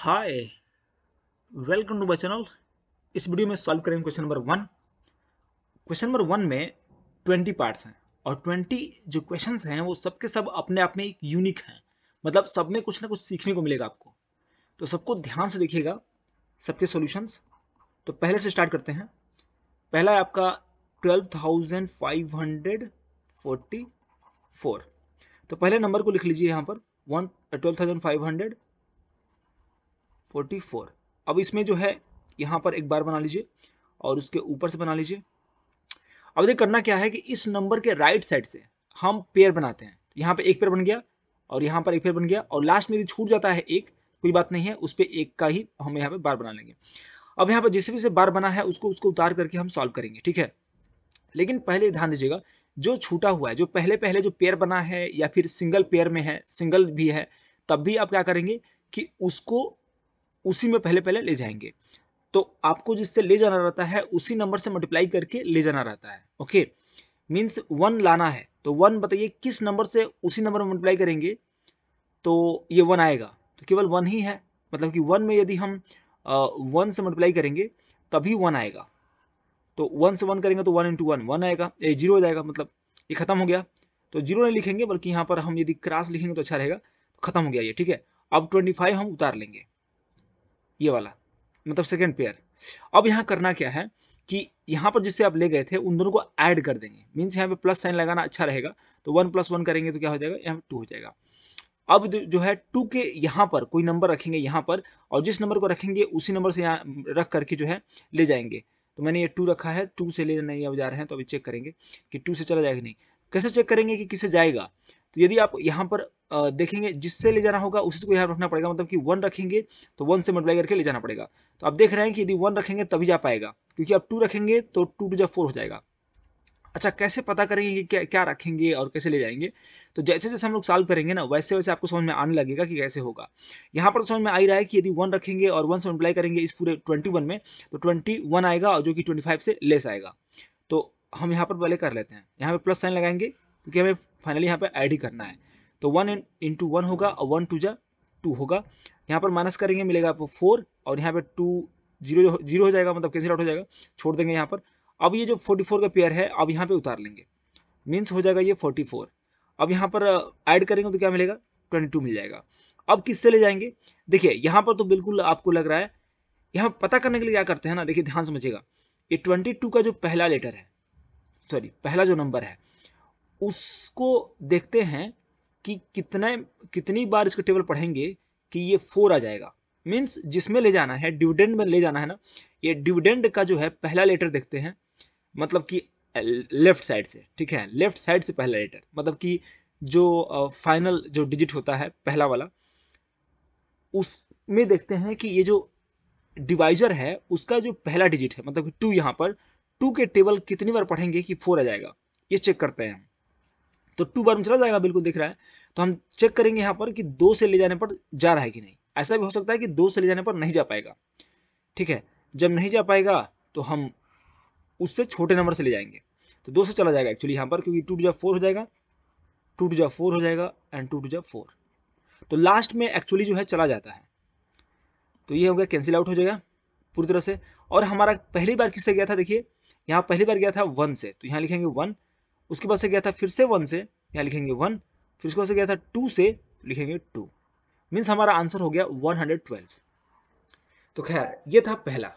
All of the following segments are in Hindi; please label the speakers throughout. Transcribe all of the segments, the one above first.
Speaker 1: Hi welcome to my channel इस वीडियो में सॉल्व करेंगे question number one question number one में ट्वेंटी पार्ट्स हैं और ट्वेंटी जो क्वेश्चंस हैं वो सबके सब अपने आप में एक यूनिक हैं मतलब सब में कुछ ना कुछ सीखने को मिलेगा आपको तो सबको ध्यान से देखिएगा सबके सॉल्यूशंस तो पहले से स्टार्ट करते हैं पहला है आपका twelve thousand five hundred forty four तो पहले नंबर को लिख लीजिए यहाँ पर one twelve thousand five hundred forty four अब इसमें जो है यहाँ पर एक बार बना लीजिए और उसके ऊपर से बना लीजिए अब देखिए करना क्या है कि इस नंबर के राइट साइड से हम पेयर बनाते हैं यहाँ पर एक पेयर बन गया और यहाँ पर एक पेयर बन गया और लास्ट में यदि छूट जाता है एक कोई बात नहीं है उस पर एक का ही हम यहाँ पर बार बना लेंगे अब यहाँ पर जैसे भी से बार बना है उसको उसको उतार करके हम सॉल्व करेंगे ठीक है लेकिन पहले ध्यान दीजिएगा जो छूटा हुआ है जो पहले पहले जो पेयर बना है या फिर सिंगल पेयर में है सिंगल भी है तब भी आप क्या करेंगे कि उसको उसी में पहले पहले ले जाएंगे तो आपको जिससे ले जाना रहता है उसी नंबर से मल्टीप्लाई करके ले जाना रहता है ओके मीन्स वन लाना है तो वन बताइए किस नंबर से उसी नंबर में मल्टीप्लाई करेंगे तो ये वन आएगा तो केवल वन ही है मतलब कि वन में यदि हम वन से मल्टीप्लाई करेंगे तभी वन आएगा तो वन से वन करेंगे तो वन इंटू वन वन आएगा ये जीरो हो जाएगा मतलब ये खत्म हो गया तो जीरो नहीं लिखेंगे बल्कि यहाँ पर हम यदि क्रास लिखेंगे तो अच्छा रहेगा तो खत्म हो गया ये ठीक है अब ट्वेंटी फाइव हम उतार लेंगे ये वाला मतलब सेकेंड पेयर अब यहाँ करना क्या है कि यहाँ पर जिससे आप ले गए थे उन दोनों को ऐड कर देंगे मीन्स यहाँ पे प्लस साइन लगाना अच्छा रहेगा तो वन प्लस वन करेंगे तो क्या हो जाएगा यहाँ टू हो जाएगा अब जो है टू के यहाँ पर कोई नंबर रखेंगे यहाँ पर और जिस नंबर को रखेंगे उसी नंबर से यहाँ रख करके जो है ले जाएंगे तो मैंने ये टू रखा है टू से ले नहीं अब जा रहे हैं तो अभी चेक करेंगे कि टू से चला जाएगा नहीं कैसे चेक करेंगे कि किसे जाएगा तो यदि आप यहाँ पर देखेंगे जिससे ले जाना होगा उसी को यहाँ रखना पड़ेगा मतलब कि वन रखेंगे तो वन से मल्टीप्लाई करके ले जाना पड़ेगा तो आप देख रहे हैं कि यदि वन रखेंगे तभी जा पाएगा क्योंकि आप टू रखेंगे तो टू टू जब फोर हो जाएगा अच्छा कैसे पता करेंगे कि क्या क्या रखेंगे और कैसे ले जाएंगे तो जैसे जैसे हम लोग सॉल्व करेंगे ना वैसे वैसे आपको समझ में आने लगेगा कि कैसे होगा यहाँ पर तो समझ में आ ही रहा है कि यदि वन रखेंगे और वन से मल्टीप्लाई करेंगे इस पूरे ट्वेंटी वन में तो ट्वेंटी वन आएगा और जो कि ट्वेंटी फाइव से लेस आएगा तो हम यहाँ पर पहले कर लेते हैं यहाँ पर प्लस साइन लगाएंगे क्योंकि हमें फाइनली यहाँ पर ऐड ही करना है तो वन इंटू वन होगा और वन टू जा टू होगा यहाँ पर माइनस करेंगे मिलेगा आपको फोर और यहाँ पर टू जीरो जीरो हो जाएगा मतलब कैंसिल आउट हो जाएगा छोड़ देंगे यहाँ पर अब ये जो फोर्टी फोर का पेयर है अब यहाँ पे उतार लेंगे मीन्स हो जाएगा ये फोर्टी फोर अब यहाँ पर ऐड uh, करेंगे तो क्या मिलेगा ट्वेंटी टू मिल जाएगा अब किससे ले जाएंगे देखिए यहाँ पर तो बिल्कुल आपको लग रहा है यहाँ पता करने के लिए क्या करते हैं ना देखिए ध्यान समझिएगा ये ट्वेंटी टू का जो पहला लेटर है सॉरी पहला जो नंबर है उसको देखते हैं कि कितने कितनी बार इसका टेबल पढ़ेंगे कि ये फोर आ जाएगा मीन्स जिसमें ले जाना है डिविडेंड में ले जाना है ना ये डिविडेंड का जो है पहला लेटर देखते हैं मतलब कि लेफ्ट साइड से ठीक है लेफ्ट साइड से पहला लेटर मतलब कि जो फाइनल जो डिजिट होता है पहला वाला उसमें देखते हैं कि ये जो डिवाइजर है उसका जो पहला डिजिट है मतलब कि टू यहाँ पर टू के टेबल कितनी बार पढ़ेंगे कि फोर आ जाएगा ये चेक करते हैं तो टू बार में चला जाएगा बिल्कुल दिख रहा है तो हम चेक करेंगे यहाँ पर कि दो से ले जाने पर जा रहा है कि नहीं ऐसा भी हो सकता है कि दो से ले जाने पर नहीं जा पाएगा ठीक है जब नहीं जा पाएगा तो हम उससे छोटे नंबर से ले जाएंगे तो दो से चला जाएगा एक्चुअली यहाँ पर क्योंकि टू टू जब फोर हो जाएगा टू टू जब फोर हो जाएगा एंड टू टू जब फोर तो लास्ट में एक्चुअली जो है चला जाता है तो ये हो गया कैंसिल आउट हो जाएगा पूरी तरह से और हमारा पहली बार किससे गया था देखिए यहाँ पहली बार गया था वन से तो यहाँ लिखेंगे वन उसके बाद से गया था फिर से वन से यहाँ लिखेंगे वन फिर उसके बाद से गया था टू से लिखेंगे टू मीन्स हमारा आंसर हो गया वन हंड्रेड ट्वेल्व तो खैर ये था पहला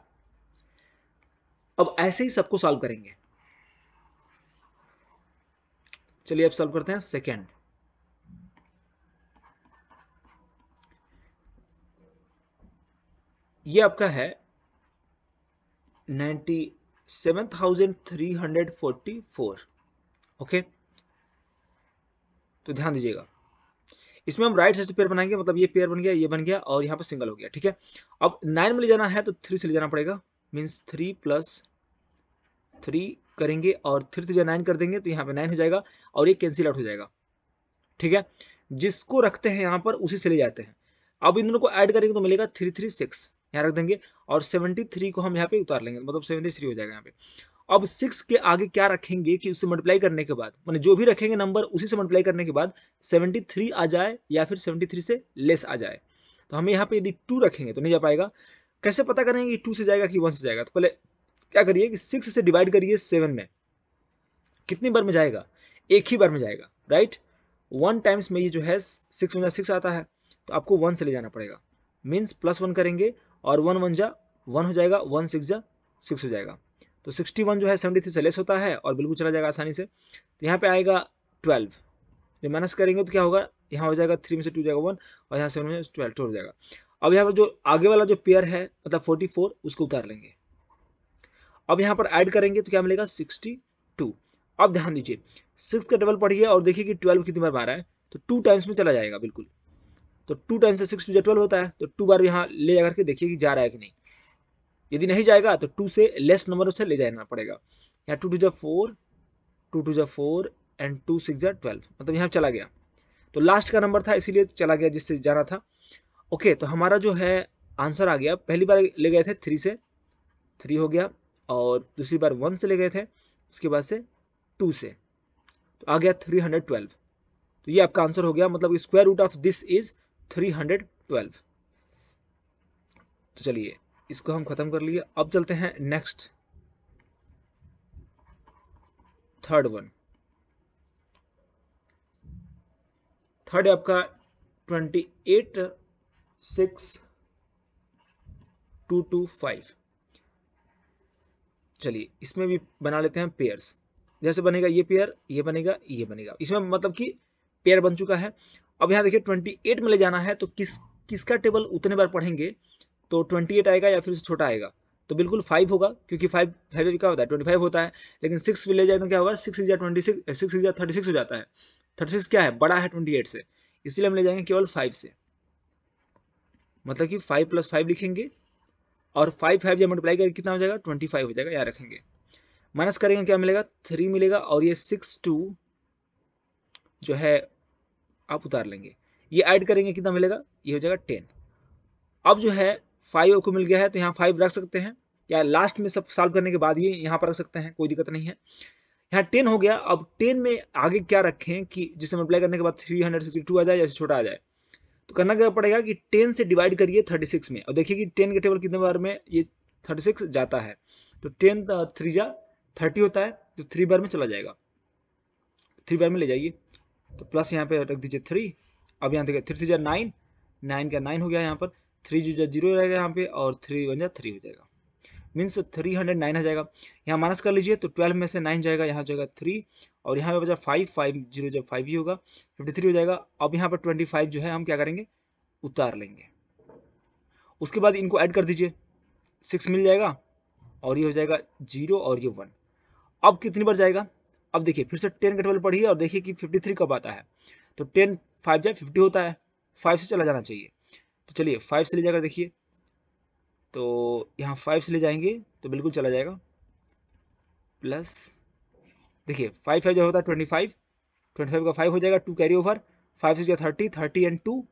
Speaker 1: अब ऐसे ही सबको सॉल्व करेंगे चलिए अब सॉल्व करते हैं सेकेंड ये आपका है ninety seven thousand three hundred forty four okay तो ध्यान दीजिएगा इसमें हम राइट साइड से पेयर बनाएंगे मतलब ये पेयर बन गया ये बन गया और यहाँ पर सिंगल हो गया ठीक है अब नाइन में ले जाना है तो थ्री से ले जाना पड़ेगा मीन्स थ्री प्लस थ्री करेंगे और थ्री थ्री नाइन कर देंगे तो यहाँ पे नाइन हो जाएगा और ये कैंसिल आउट हो जाएगा ठीक है जिसको रखते हैं यहाँ पर उसी से ले जाते हैं अब इन दोनों को ऐड करेंगे तो मिलेगा थ्री थ्री सिक्स यहाँ रख देंगे और सेवेंटी थ्री को हम यहाँ पे उतार लेंगे मतलब सेवेंटी थ्री हो जाएगा यहाँ पे अब सिक्स के आगे क्या रखेंगे कि उससे मल्टीप्लाई करने के बाद मैंने मतलब जो भी रखेंगे नंबर उसी से मल्टीप्लाई करने के बाद सेवेंटी थ्री आ जाए या फिर सेवेंटी थ्री से लेस आ जाए तो हमें यहाँ पे यदि टू रखेंगे तो नहीं जा पाएगा कैसे पता करेंगे कि टू से जाएगा कि वन से जाएगा तो पहले क्या करिए कि सिक्स से डिवाइड करिए सेवन में कितनी बार में जाएगा एक ही बार में जाएगा राइट वन टाइम्स में ये जो है सिक्स वन जा सिक्स आता है तो आपको वन से ले जाना पड़ेगा मीन्स प्लस वन करेंगे और वन वन जा वन हो जाएगा वन सिक्स जा सिक्स हो जाएगा तो सिक्सटी वन जो है सेवेंटी थ्री से लेस होता है और बिल्कुल चला जाएगा आसानी से तो यहाँ पे आएगा ट्वेल्व जो माइनस करेंगे तो क्या होगा यहाँ हो जाएगा थ्री में से टू जाएगा वन और यहाँ सेवन में ट्वेल्व टू हो जाएगा अब यहाँ पर जो आगे वाला जो पेयर है मतलब फोर्टी फोर उसको उतार लेंगे अब यहाँ पर ऐड करेंगे तो क्या मिलेगा सिक्सटी टू अब ध्यान दीजिए सिक्स का ट्वेल्व पढ़िए और देखिए कि ट्वेल्व कितनी बार बार है तो टू टाइम्स में चला जाएगा बिल्कुल तो टू टाइम्स से सिक्स टू जो ट्वेल्व होता है तो टू बार यहाँ ले जा करके देखिए कि जा रहा है कि नहीं यदि नहीं जाएगा तो टू से लेस नंबर से ले जाना पड़ेगा यहाँ टू टू जो फोर टू टू जो फोर एंड टू सिक्स जै ट्वेल्व मतलब यहाँ चला गया तो लास्ट का नंबर था इसीलिए चला गया जिससे जाना था ओके तो हमारा जो है आंसर आ गया पहली बार ले गए थे थ्री से थ्री हो गया और दूसरी बार वन से ले गए थे उसके बाद से टू से तो आ गया थ्री हंड्रेड ट्वेल्व तो ये आपका आंसर हो गया मतलब square root of this is three hundred twelve तो चलिए इसको हम ख़त्म कर लिए अब चलते हैं नेक्स्ट थर्ड वन थर्ड है आपका twenty eight six two two five चलिए इसमें भी बना लेते हैं पेयर्स जैसे बनेगा ये पेयर ये बनेगा ये बनेगा इसमें मतलब कि पेयर बन चुका है अब यहां देखिए ट्वेंटी एट में ले जाना है तो किस किसका टेबल उतने बार पढ़ेंगे तो ट्वेंटी एट आएगा या फिर उससे छोटा आएगा तो बिल्कुल फाइव होगा क्योंकि फाइव फाइव क्या होता है ट्वेंटी फाइव होता है लेकिन सिक्स ले जाए तो क्या होगा सिक्स या ट्वेंटी सिक्स सिक्स या थर्टी सिक्स हो जाता है थर्टी सिक्स क्या है बड़ा है ट्वेंटी एट से इसलिए हम ले जाएंगे केवल फाइव से मतलब कि फाइव प्लस फाइव लिखेंगे और फाइव फाइव जब मल्टीप्लाई करके कितना हो जाएगा ट्वेंटी फाइव हो जाएगा या रखेंगे माइनस करेंगे क्या मिलेगा थ्री मिलेगा और ये सिक्स टू जो है आप उतार लेंगे ये ऐड करेंगे कितना मिलेगा ये हो जाएगा टेन अब जो है फाइव आपको मिल गया है तो यहाँ फाइव रख सकते हैं या लास्ट में सब सॉल्व करने के बाद ये यहाँ पर रख सकते हैं कोई दिक्कत नहीं है यहाँ टेन हो गया अब टेन में आगे क्या रखें कि जिसे मल्टीप्लाई करने के बाद थ्री हंड्रेड सिक्सटी टू आ जाए या छोटा आ जाए तो करना क्या पड़ेगा कि टेन से डिवाइड करिए थर्टी सिक्स में और देखिए कि टेन के टेबल कितने बार में ये थर्टी सिक्स जाता है तो टेन थ्री जा थर्टी होता है तो थ्री बार में चला जाएगा थ्री बार में ले जाइए तो प्लस यहाँ पे रख दीजिए थ्री अब यहाँ देखिए थ्री थ्री जा नाइन नाइन का नाइन हो गया यहाँ पर थ्री जो जीरो रहेगा यहाँ पे और थ्री वन जा थ्री हो जाएगा मीन्स थ्री हंड्रेड नाइन आ जाएगा यहाँ माइनस कर लीजिए तो ट्वेल्व में से नाइन जाएगा यहाँ जाएगा थ्री और यहाँ पे बचा फाइव फाइव जीरो जब फाइव ही होगा फिफ्टी थ्री हो जाएगा अब यहाँ पर ट्वेंटी फाइव जो है हम क्या करेंगे उतार लेंगे उसके बाद इनको ऐड कर दीजिए सिक्स मिल जाएगा और ये हो जाएगा जीरो और ये वन अब कितनी बार जाएगा अब देखिए फिर से टेन का ट्वेल्व पढ़िए और देखिए कि फिफ्टी थ्री कब आता है तो टेन फाइव जाए फिफ्टी होता है फाइव से चला जाना चाहिए तो चलिए फाइव से ले जाकर देखिए तो यहाँ फाइव से ले जाएंगे तो बिल्कुल चला जाएगा प्लस देखिए फाइव फाइव जो होता है ट्वेंटी फाइव ट्वेंटी फाइव का फाइव हो जाएगा टू कैरी ओवर फाइव से thirty thirty and two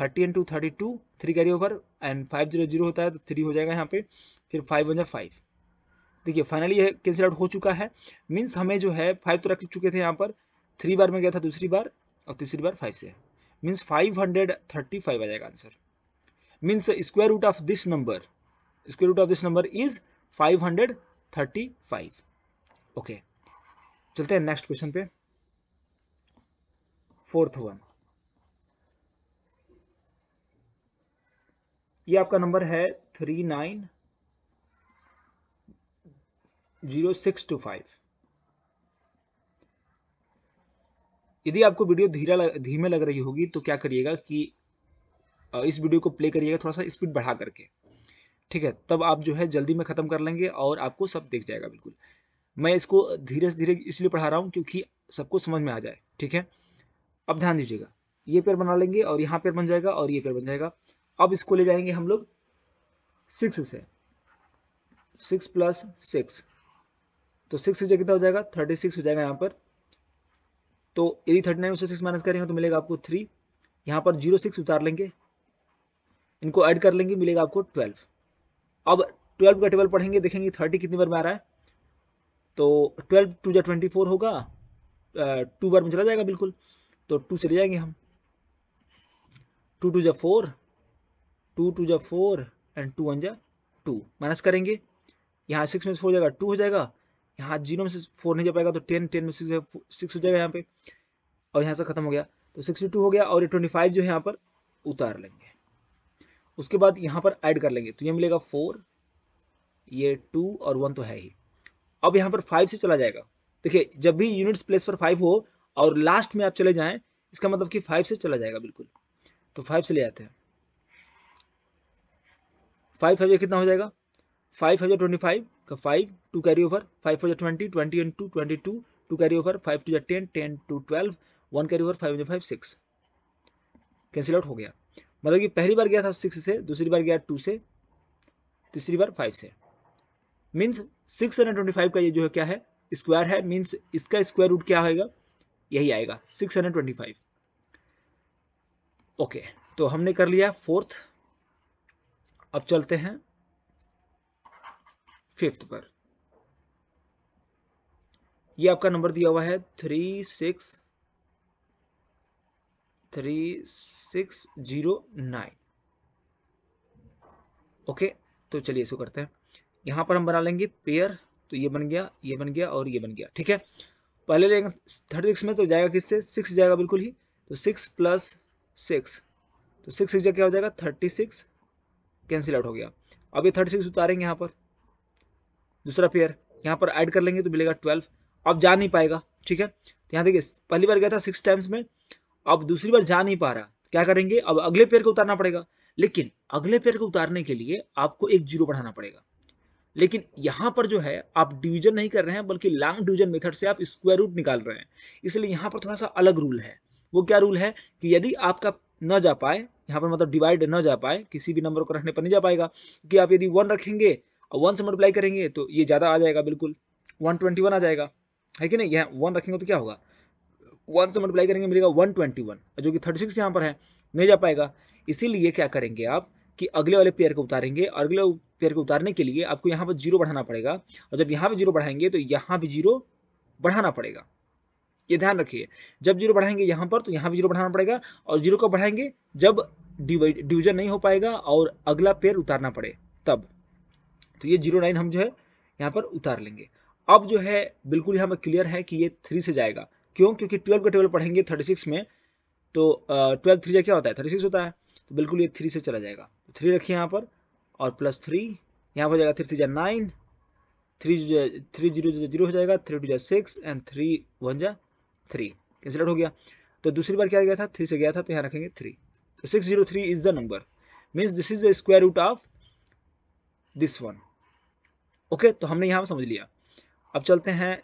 Speaker 1: thirty and two thirty two three carry over and five zero zero होता है तो थ्री हो जाएगा यहाँ पे फिर फाइव वन जै फाइव देखिए फाइनली ये कैंसिल आउट हो चुका है मीन्स हमें जो है फाइव तो रख चुके थे यहाँ पर थ्री बार में गया था दूसरी बार और तीसरी बार फाइव से means five hundred thirty five आ जाएगा answer means square root of this number square root of this number is 535 okay okay. चलते हैं नेक्स्ट क्वेश्चन पे फोर्थ वन ये आपका नंबर है three nine zero six two five यदि आपको वीडियो धीरा धीमे लग रही होगी तो क्या करिएगा कि इस वीडियो को प्ले करिएगा थोड़ा सा स्पीड बढ़ा करके ठीक है तब आप जो है जल्दी में ख़त्म कर लेंगे और आपको सब देख जाएगा बिल्कुल मैं इसको धीरे से धीरे इसलिए पढ़ा रहा हूँ क्योंकि सबको समझ में आ जाए ठीक है अब ध्यान दीजिएगा ये पेयर बना लेंगे और यहाँ पेयर बन जाएगा और ये पेयर बन जाएगा अब इसको ले जाएंगे हम लोग सिक्स से सिक्स प्लस सिक्स तो सिक्स से कितना हो जाएगा थर्टी सिक्स हो जाएगा यहाँ पर तो यदि थर्टी नाइन से सिक्स माइनस करेंगे तो मिलेगा आपको थ्री यहाँ पर जीरो सिक्स उतार लेंगे इनको ऐड कर लेंगे मिलेगा आपको ट्वेल्व अब ट्वेल्व का टेबल पढ़ेंगे देखेंगे थर्टी कितनी बार में आ रहा है तो ट्वेल्व टू या ट्वेंटी फोर होगा टू बार में चला जाएगा बिल्कुल तो टू चले जाएंगे हम टू टू जब फोर टू टू जब फोर एंड टू वन जा टू माइनस करेंगे यहाँ सिक्स में से फोर जाएगा टू हो जाएगा यहाँ जीरो में से फोर नहीं जा पाएगा तो टेन टेन में सिक्स सिक्स हो जाएगा यहाँ पे और यहाँ से ख़त्म हो गया तो सिक्सटी टू हो गया और ये ट्वेंटी फाइव जो है यहाँ पर उतार लेंगे उसके बाद यहाँ पर ऐड कर लेंगे तो ये मिलेगा फोर ये टू और वन तो है ही अब यहाँ पर फाइव से चला जाएगा देखिए जब भी यूनिट्स प्लेस पर फाइव हो और लास्ट में आप चले जाएं इसका मतलब कि फाइव से चला जाएगा बिल्कुल तो फाइव से ले जाते हैं फाइव फाइव कितना हो जाएगा फाइव फाइव ट्वेंटी फाइव का five two carry over five five twenty twenty and two twenty two two carry over five two ten ten two twelve one carry over five five six cancel out हो गया मतलब कि पहली बार गया था सिक्स से दूसरी बार गया टू से तीसरी बार फाइव से means six hundred twenty five का ये जो है क्या है स्क्वायर है मीन्स इसका स्क्वायर रूट क्या होएगा यही आएगा six hundred twenty five okay तो हमने कर लिया फोर्थ अब चलते हैं फिफ्थ पर ये आपका नंबर दिया हुआ है three six three six zero nine okay तो चलिए इसको करते हैं यहाँ पर हम बना लेंगे पेयर तो ये बन गया ये बन गया और ये बन गया ठीक है पहले लेंगे थर्टी सिक्स में तो जाएगा किससे सिक्स जाएगा बिल्कुल ही तो सिक्स प्लस सिक्स तो सिक्स सिक्स क्या हो जाएगा थर्टी सिक्स कैंसिल आउट हो गया अब ये थर्टी सिक्स उतारेंगे यहाँ पर दूसरा पेयर यहाँ पर ऐड कर लेंगे तो मिलेगा ट्वेल्व अब जा नहीं पाएगा ठीक है तो यहाँ देखिए पहली बार गया था सिक्स टाइम्स में अब दूसरी बार जा नहीं पा रहा क्या करेंगे अब अगले पेयर को उतारना पड़ेगा लेकिन अगले पेयर को उतारने के लिए आपको एक जीरो बढ़ाना पड़ेगा लेकिन यहां पर जो है आप डिवीजन नहीं कर रहे हैं बल्कि लॉन्ग डिवीजन मेथड से आप स्क्वायर रूट निकाल रहे हैं इसलिए यहाँ पर थोड़ा सा अलग रूल है वो क्या रूल है कि यदि आपका न जा पाए यहाँ पर मतलब डिवाइड न जा पाए किसी भी नंबर को रखने पर नहीं जा पाएगा कि आप यदि वन रखेंगे और वन से मल्टीप्लाई करेंगे तो ये ज़्यादा आ जाएगा बिल्कुल वन ट्वेंटी वन आ जाएगा है कि नहीं यहाँ वन रखेंगे तो क्या होगा वन से मल्टीप्लाई करेंगे मिलेगा वन ट्वेंटी वन जो कि थर्टी सिक्स यहाँ पर है नहीं जा पाएगा इसीलिए क्या करेंगे आप कि अगले वाले पेयर को उतारेंगे और अगले पेयर को उतारने के लिए आपको यहाँ पर जीरो बढ़ाना पड़ेगा और जब यहाँ पर जीरो बढ़ाएंगे तो यहाँ भी जीरो बढ़ाना पड़ेगा ये ध्यान रखिए जब जीरो बढ़ाएंगे यहाँ पर तो यहाँ भी जीरो बढ़ाना पड़ेगा और जीरो को बढ़ाएंगे जब डिवीजन नहीं हो पाएगा और अगला पेयर उतारना पड़े तब तो ये जीरो नाइन हम जो है यहाँ पर उतार लेंगे अब जो है बिल्कुल यहाँ पर क्लियर है कि ये थ्री से जाएगा क्यों क्योंकि ट्वेल्व का टेबल पढ़ेंगे थर्टी सिक्स में तो ट्वेल्व थ्री क्या होता है थर्टी सिक्स होता है तो बिल्कुल ये थ्री से चला जाएगा थ्री रखिए यहाँ पर और प्लस थ्री यहाँ पर हो जाएगा थ्री थ्री जा nine three three zero zero हो जाएगा थ्री टू जा सिक्स एंड थ्री वन जा थ्री कैंसिल हो गया तो दूसरी बार क्या गया था थ्री से गया था तो यहाँ रखेंगे थ्री तो six zero three is the number means this is the square root of this one okay तो हमने यहाँ पर समझ लिया अब चलते हैं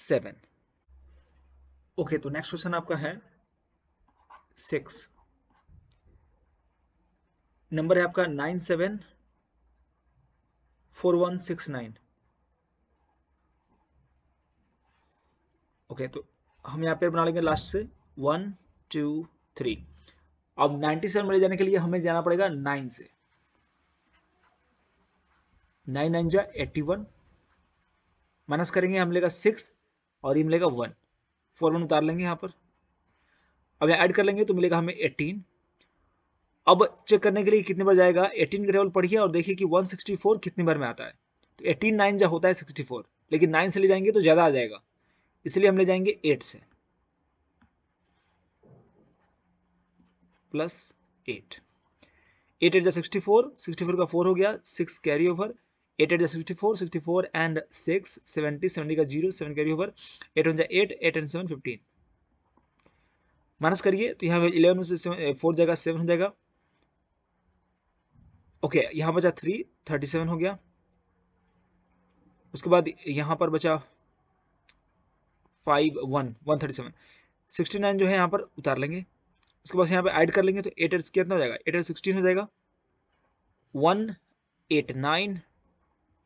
Speaker 1: सेवन ओके तो नेक्स्ट क्वेश्चन आपका है सिक्स नंबर है आपका nine seven four one six nine okay तो हम यहाँ पे बना लेंगे लास्ट से वन टू थ्री अब नाइन्टी सेवन में जाने के लिए हमें जाना पड़ेगा नाइन से नाइन नाइन जा एट्टी वन माइनस करेंगे हम लेगा सिक्स और ये मिलेगा वन फोर वन उतार लेंगे यहाँ पर अब यहाँ ऐड कर लेंगे तो मिलेगा हमें एटीन अब चेक करने के लिए कितने बार जाएगा एटीन का टेबल पढ़िए और देखिए कि वन सिक्सटी फोर कितनी बार में आता है तो एटीन नाइन जो होता है सिक्सटी फोर लेकिन नाइन से ले जाएंगे तो ज़्यादा आ जाएगा इसलिए हम ले जाएंगे एट से प्लस एट एट एट जा सिक्सटी फोर सिक्सटी फोर का फोर हो गया six carry over eight eight sixty four sixty four and six seventy seventy का zero seven carry over eight one जाए eight eight and seven fifteen minus करिए तो यहाँ पे इलेवन से फोर eh, जाएगा सेवन हो जाएगा ओके okay, यहाँ बचा थ्री थर्टी सेवन हो गया उसके बाद यहाँ पर बचा five one one thirty seven sixty nine जो है यहाँ पर उतार लेंगे उसके बाद यहाँ पे ऐड कर लेंगे तो एट एट कितना हो जाएगा एट एट सिक्सटीन हो जाएगा one eight nine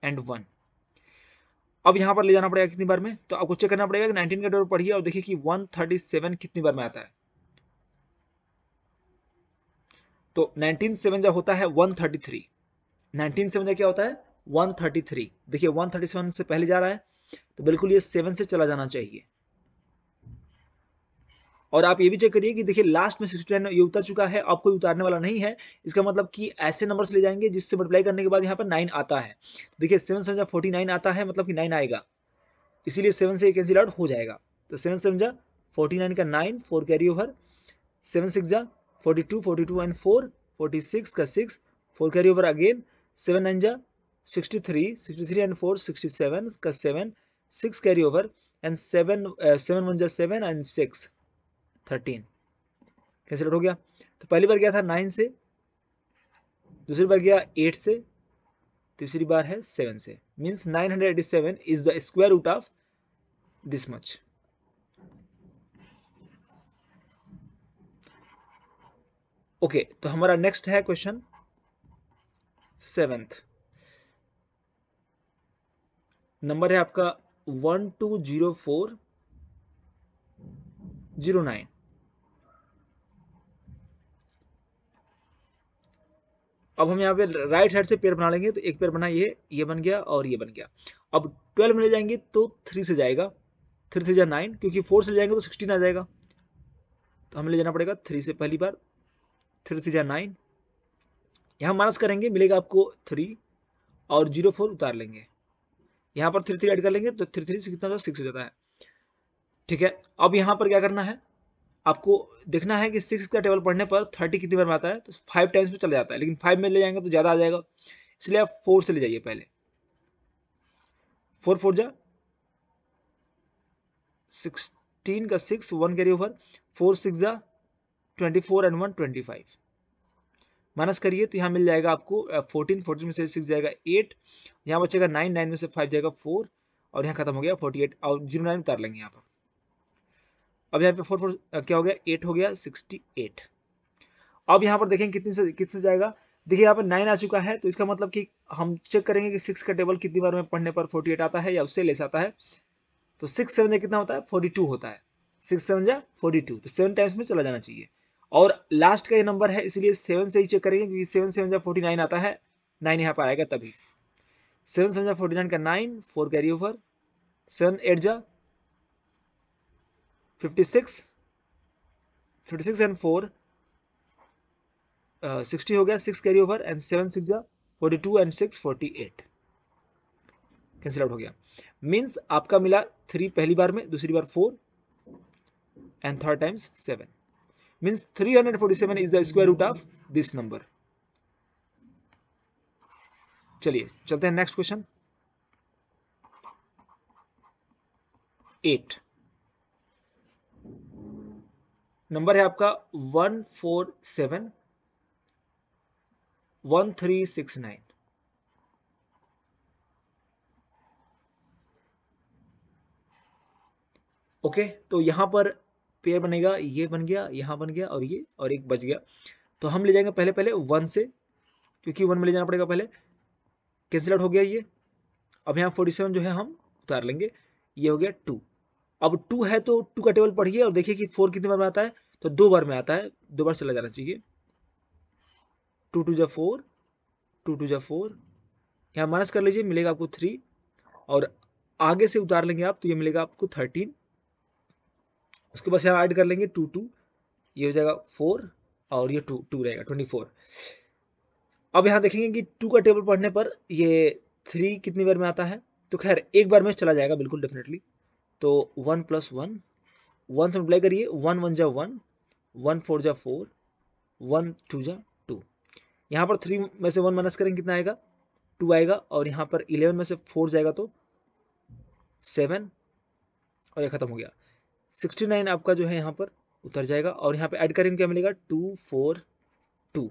Speaker 1: and one अब यहां पर ले जाना पड़ेगा कितनी बार में तो आपको चेक करना पड़ेगा कि 19 का डोर पढ़िए और देखिए कि 137 कितनी बार में आता है तो 19 सेवन जो होता है one thirty three nineteen seven जो क्या होता है 133 देखिए 137 से पहले जा रहा है तो बिल्कुल ये सेवन से चला जाना चाहिए और आप ये भी चेक करिए कि देखिए लास्ट में सिक्सटी नाइन ये उतर चुका है अब कोई उतारने वाला नहीं है इसका मतलब कि ऐसे नंबर्स ले जाएंगे जिससे मल्टीप्लाई करने के बाद यहाँ पर नाइन आता है देखिए सेवन समझा फोर्टी नाइन आता है मतलब कि नाइन आएगा इसीलिए सेवन से कैंसिल आउट हो जाएगा तो सेवन सेवन जा फोर्टी नाइन का nine four carry over seven six जा forty two forty two and four forty six का six four carry over again seven nine जा sixty three sixty three and four sixty seven का seven six carry over and seven seven one जा seven and six thirteen cancel out हो गया तो पहली बार गया था नाइन से दूसरी बार गया एट से तीसरी बार है सेवन से means nine hundred eighty seven is the square root of this much okay तो हमारा नेक्स्ट है क्वेश्चन सेवेंथ नंबर है आपका one two zero four zero nine अब हम यहाँ पे राइट साइड से पेयर बना लेंगे तो एक पेयर बना ये ये बन गया और ये बन गया अब ट्वेल्व में ले जाएंगे तो थ्री से जाएगा थ्री से जा नाइन क्योंकि फोर से ले जाएंगे तो सिक्सटीन आ जाएगा तो हमें ले जाना पड़ेगा थ्री से पहली बार थ्री से जा नाइन यहाँ माइनस करेंगे मिलेगा आपको थ्री और जीरो फोर उतार लेंगे यहाँ पर थ्री थ्री एड कर लेंगे तो थ्री थ्री से कितना सिक्स हो जाता है ठीक है अब यहाँ पर क्या करना है आपको देखना है कि सिक्स का टेबल पढ़ने पर थर्टी कितनी बार में आता है तो फाइव टाइम्स में चला जाता है लेकिन फाइव में ले जाएंगे तो ज़्यादा आ जाएगा इसलिए आप फोर से ले जाइए पहले फोर फोर जा सिक्सटीन का six one carry over four six जा twenty four and one twenty five minus करिए तो यहाँ मिल जाएगा आपको फोर्टीन फोर्टीन में से सिक्स जाएगा एट यहाँ बचेगा नाइन नाइन में से फाइव जाएगा फोर और यहाँ खत्म हो गया फोर्टी एट और जीरो नाइन उतार लेंगे यहाँ पर अब यहाँ पे फोर फोर क्या हो गया एट हो गया सिक्सटी एट अब यहाँ पर देखेंगे कितने से कितने जाएगा देखिए यहाँ पर नाइन आ चुका है तो इसका मतलब कि हम चेक करेंगे कि सिक्स का टेबल कितनी बार में पढ़ने पर फोर्टी एट आता है या उससे लेस आता है तो सिक्स सेवन जा कितना होता है फोर्टी टू होता है सिक्स सेवन जा फोर्टी टू तो सेवन टाइम्स में चला जाना चाहिए और लास्ट का ये नंबर है इसलिए सेवन से ही चेक करेंगे क्योंकि सेवन सेवन जा फोर्टी नाइन आता है नाइन यहाँ पर आएगा तभी सेवन सेवन जा फोर्टी नाइन का nine four carry over seven eight जा fifty six fifty six and four sixty हो गया six carry over and seven six जा forty two and six forty eight cancel out हो गया मीन्स आपका मिला थ्री पहली बार में दूसरी बार four and third times seven means three hundred forty seven is the square root of this number चलिए चलते हैं नेक्स्ट क्वेश्चन एट नंबर है आपका one four seven one three six nine okay तो यहां पर पेयर बनेगा ये बन गया यहां बन गया और ये और एक बच गया तो हम ले जाएंगे पहले पहले वन से क्योंकि वन में ले जाना पड़ेगा पहले कैंसिल आउट हो गया ये अब यहाँ फोर्टी सेवन जो है हम उतार लेंगे ये हो गया टू अब टू है तो टू का टेबल पढ़िए और देखिए कि फोर कितने बार में आता है तो दो बार में आता है दो बार चला जाना चाहिए टू टू जा फोर टू टू जा फोर यहाँ माइनस कर लीजिए मिलेगा आपको थ्री और आगे से उतार लेंगे आप तो ये मिलेगा आपको थर्टीन उसके बाद यहाँ ऐड कर लेंगे टू टू ये हो जाएगा फोर और ये टू टू रहेगा ट्वेंटी फोर अब यहाँ देखेंगे कि टू का टेबल पढ़ने पर ये थ्री कितनी बार में आता है तो खैर एक बार में चला जाएगा बिल्कुल डेफिनेटली तो वन प्लस वन वन से मल्टीप्लाई करिए वन वन जा वन वन फोर जा फोर वन टू जा टू यहाँ पर थ्री में से वन माइनस करेंगे कितना आएगा टू आएगा और यहाँ पर इलेवन में से फोर जाएगा तो सेवन और ये ख़त्म हो गया सिक्सटी नाइन आपका जो है यहाँ पर उतर जाएगा और यहाँ पर ऐड करेंगे क्या मिलेगा टू फोर टू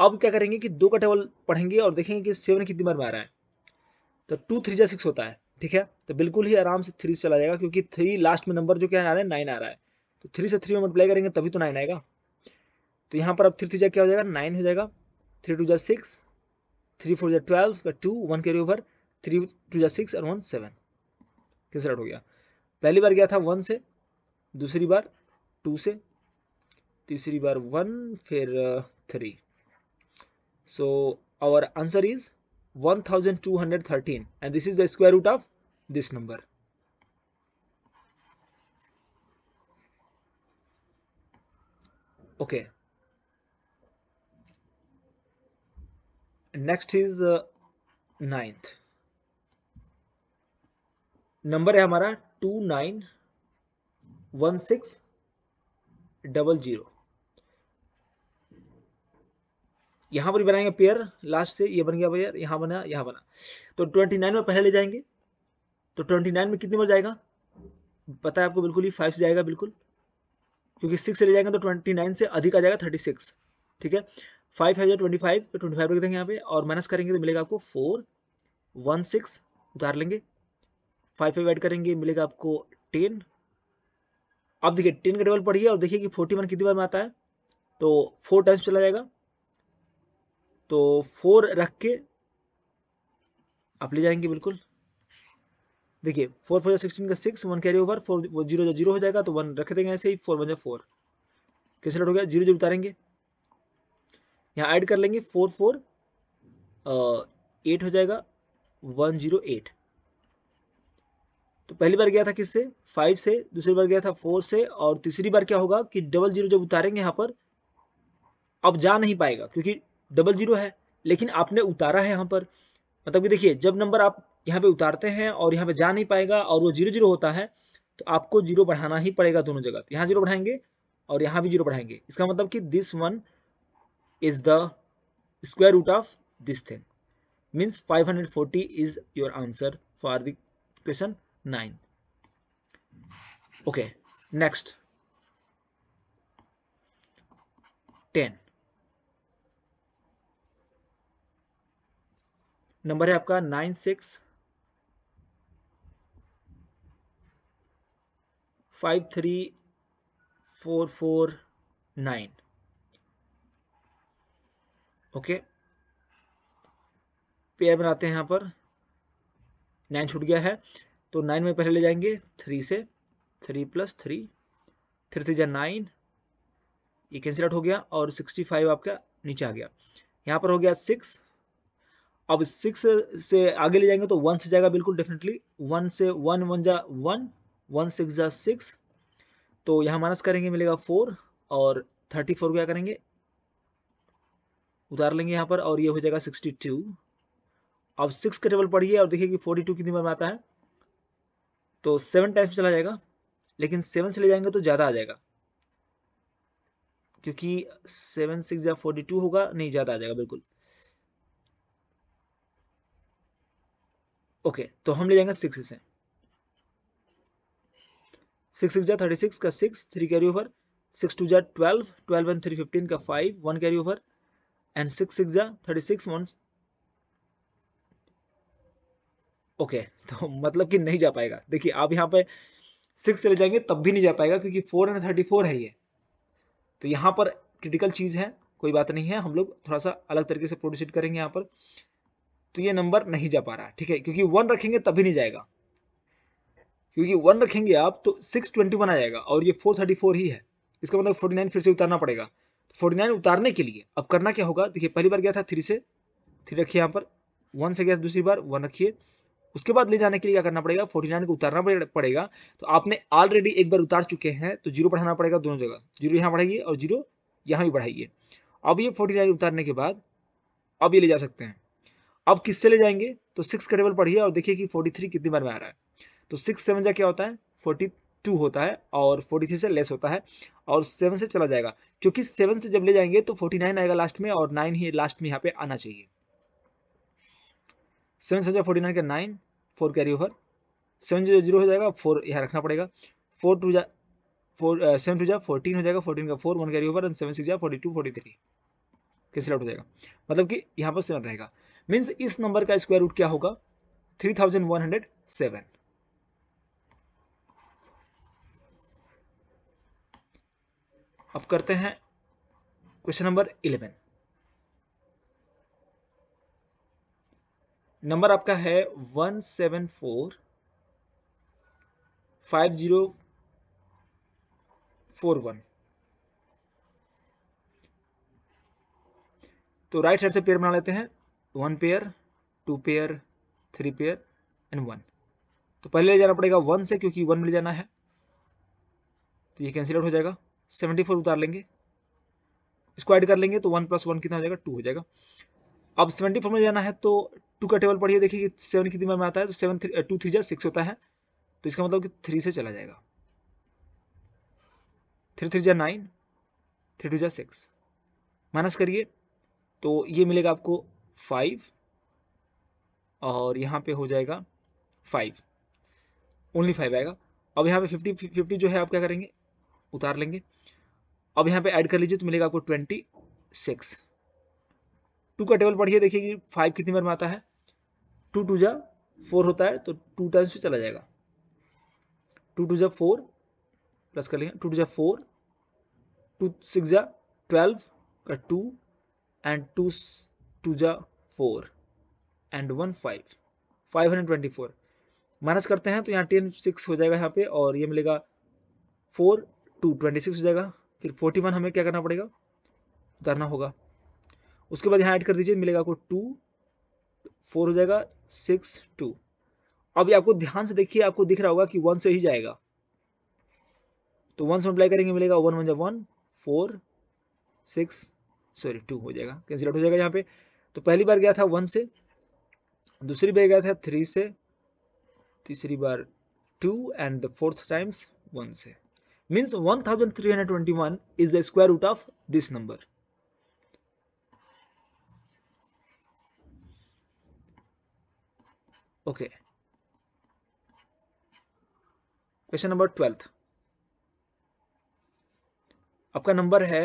Speaker 1: अब क्या करेंगे कि दो का टेबल पढ़ेंगे और देखेंगे कि सेवन कितनी बार में आ रहा है तो टू थ्री जा सिक्स होता है ठीक है तो बिल्कुल ही आराम से थ्री चला जाएगा क्योंकि थ्री लास्ट में नंबर जो क्या आ रहा है नाइन आ रहा है तो थ्री से थ्री में मल्टीप्लाई करेंगे तभी तो नाइन आएगा तो यहाँ पर अब थ्री थ्री जा क्या हो जाएगा नाइन हो जाएगा थ्री टू जै सिक्स थ्री फोर जै ट्वेल्व टू वन के ओवर थ्री टू जै सिक्स और वन सेवन कैसे राउट हो गया पहली बार गया था वन से दूसरी बार टू से तीसरी बार वन फिर three so our answer is one thousand two hundred thirteen and this is the square root of this number okay next is ninth number है हमारा two nine one six double zero यहां पर बनाएंगे पेयर लास्ट से ये बन गया पेयर यहां बना यहां बना तो ट्वेंटी नाइन में पहले ले जाएंगे तो ट्वेंटी नाइन में कितनी बार जाएगा पता है आपको बिल्कुल ही फाइव से जाएगा बिल्कुल क्योंकि सिक्स चले जाएंगे तो ट्वेंटी नाइन से अधिक आ जाएगा थर्टी सिक्स ठीक है फाइव फाइव या ट्वेंटी फाइव ट्वेंटी फाइव रख देंगे यहाँ पे और माइनस करेंगे तो मिलेगा आपको फोर वन सिक्स उतार लेंगे फाइव फाइव ऐड करेंगे मिलेगा आपको टेन अब देखिए टेन का टेबल पढ़िए और देखिए कि फोर्टी वन कितनी बार में आता है तो फोर टाइम्स चला जाएगा तो फोर रख के आप ले जाएंगे बिल्कुल देखिए फोर फोर सिक्सटीन का six one carry over four वो जीरो जो जीरो हो जाएगा तो वन रख देंगे ऐसे ही फोर वन जो फोर कैसे लट हो गया जीरो जीरो उतारेंगे यहाँ ऐड कर लेंगे फोर फोर एट हो जाएगा वन जीरो एट तो पहली बार गया था किससे फाइव से दूसरी बार गया था फोर से और तीसरी बार क्या होगा कि डबल जीरो जब उतारेंगे यहाँ पर अब जा नहीं पाएगा क्योंकि डबल जीरो है लेकिन आपने उतारा है यहाँ पर मतलब कि देखिए जब नंबर आप यहाँ पे उतारते हैं और यहाँ पे जा नहीं पाएगा और वो जीरो जीरो होता है तो आपको जीरो बढ़ाना ही पड़ेगा दोनों जगह तो यहाँ जीरो बढ़ाएंगे और यहाँ भी जीरो बढ़ाएंगे इसका मतलब कि this one is the square root of this thing means 540 is your answer for the question nine okay next ten number है आपका nine six five three four four nine okay pair बनाते हैं यहाँ पर नाइन छूट गया है तो नाइन में पहले ले जाएंगे थ्री से three plus three three three जै नाइन ये कैंसिल आउट हो गया और सिक्सटी फाइव आपका नीचे आ गया यहाँ पर हो गया सिक्स अब सिक्स से आगे ले जाएंगे तो वन से जाएगा बिल्कुल डेफिनेटली वन से वन वन जा वन वन सिक्स ज़ा सिक्स तो यहाँ माइनस करेंगे मिलेगा फोर और थर्टी फोर क्या करेंगे उतार लेंगे यहाँ पर और ये हो जाएगा सिक्सटी टू अब सिक्स का टेबल पढ़िए और देखिए कि फोर्टी टू कितनी बार में आता है तो सेवन टाइम्स चला जाएगा लेकिन सेवन से ले जाएंगे तो ज़्यादा आ जाएगा क्योंकि सेवन सिक्स या फोर्टी टू होगा नहीं ज़्यादा आ जाएगा बिल्कुल ओके तो हम ले जाएंगे सिक्स से सिक्स सिक्स जा थर्टी सिक्स का six three carry over six two जा twelve twelve and three fifteen का five one carry over and six six जा थर्टी सिक्स वन ओके तो मतलब कि नहीं जा पाएगा देखिए आप यहाँ पे सिक्स चले जाएंगे तब भी नहीं जा पाएगा क्योंकि फोर एंड थर्टी फोर है ये तो यहाँ पर क्रिटिकल चीज़ है कोई बात नहीं है हम लोग थोड़ा सा अलग तरीके से प्रोड्यूसिट करेंगे यहाँ पर तो ये नंबर नहीं जा पा रहा है ठीक है क्योंकि वन रखेंगे तभी नहीं जाएगा क्योंकि वन रखेंगे आप तो सिक्स ट्वेंटी वन आ जाएगा और ये फोर थर्टी फोर ही है इसका मतलब फोर्टी नाइन फिर से उतारना पड़ेगा तो फोर्टी नाइन उतारने के लिए अब करना क्या होगा देखिए पहली बार गया था थ्री से थ्री रखिए यहाँ पर वन से गया दूसरी बार वन रखिए उसके बाद ले जाने के लिए क्या करना पड़ेगा फोर्टी नाइन को उतारना पड़ेगा तो आपने ऑलरेडी एक बार उतार चुके हैं तो जीरो बढ़ाना पड़ेगा दोनों जगह जीरो यहाँ बढ़ाइए और जीरो यहाँ भी बढ़ाइए अब ये फोर्टी नाइन उतारने के बाद अब ये ले जा सकते हैं अब किससे ले जाएंगे तो सिक्स का टेबल पढ़िए और देखिए कि फोर्टी थ्री कितनी बार में आ रहा है तो सिक्स सेवन जा क्या होता है फोर्टी टू होता है और फोर्टी थ्री से लेस होता है और सेवन से चला जाएगा क्योंकि सेवन से जब ले जाएंगे तो फोर्टी नाइन आएगा लास्ट में और नाइन ही लास्ट में यहाँ पे आना चाहिए सेवन से फोर्टी नाइन का nine four carry over seven zero zero हो जाएगा फोर यहाँ रखना पड़ेगा फोर टू जा फोर सेवन टू जा फोर्टीन हो जाएगा फोर्टीन का four one carry over and seven six जा forty two forty three cancel out हो जाएगा मतलब कि यहाँ पर सेवन रहेगा मीन्स इस नंबर का स्क्वायर रूट क्या होगा three thousand one hundred seven अब करते हैं क्वेश्चन नंबर इलेवन नंबर आपका है one seven four five zero four one तो राइट साइड से पेयर बना लेते हैं one pair two pair three pair and one तो पहले ले जाना पड़ेगा वन से क्योंकि वन मिल जाना है तो ये कैंसिल आउट हो जाएगा सेवेंटी फोर उतार लेंगे इसको ऐड कर लेंगे तो वन प्लस वन कितना हो जाएगा टू हो जाएगा अब सेवेंटी फोर में जाना है तो टू का टेबल पढ़िए देखिए सेवन की दिमाग में आता है तो सेवन थ्री टू थ्री जा सिक्स होता है तो इसका मतलब कि थ्री से चला जाएगा थ्री थ्री जा नाइन थ्री टू जा सिक्स माइनस करिए तो ये मिलेगा आपको फाइव और यहाँ पे हो जाएगा फाइव ओनली फाइव आएगा अब यहाँ पे फिफ्टी फिफ्टी जो है आप क्या करेंगे उतार लेंगे अब यहाँ पे ऐड कर लीजिए तो मिलेगा आपको ट्वेंटी सिक्स टू का टेबल पढ़िए देखिए कि फाइव कितनी बार में आता है टू टू जा फोर होता है तो टू टाइम्स पे चला जाएगा टू टू जा फोर प्लस कर लेंगे टू टू जा फोर टू सिक्स जा ट्वेल्व का टू एंड टू टू जा four and one five five hundred twenty four minus करते हैं तो यहाँ टेन सिक्स हो जाएगा यहाँ पे और ये मिलेगा फोर टू ट्वेंटी सिक्स हो जाएगा फिर फोर्टी वन हमें क्या करना पड़ेगा उतारना होगा उसके बाद यहाँ ऐड कर दीजिए मिलेगा आपको टू फोर हो जाएगा सिक्स टू अब आपको ध्यान से देखिए आपको दिख रहा होगा कि वन से ही जाएगा तो वन से अप्लाई करेंगे मिलेगा वन वन जब one four six sorry two हो जाएगा कैंसिल आउट हो जाएगा यहाँ पे तो पहली बार गया था वन से दूसरी बार गया था थ्री से तीसरी बार two and the fourth times one से means 1321 is the square root of this number. Okay. question number twelfth आपका नंबर है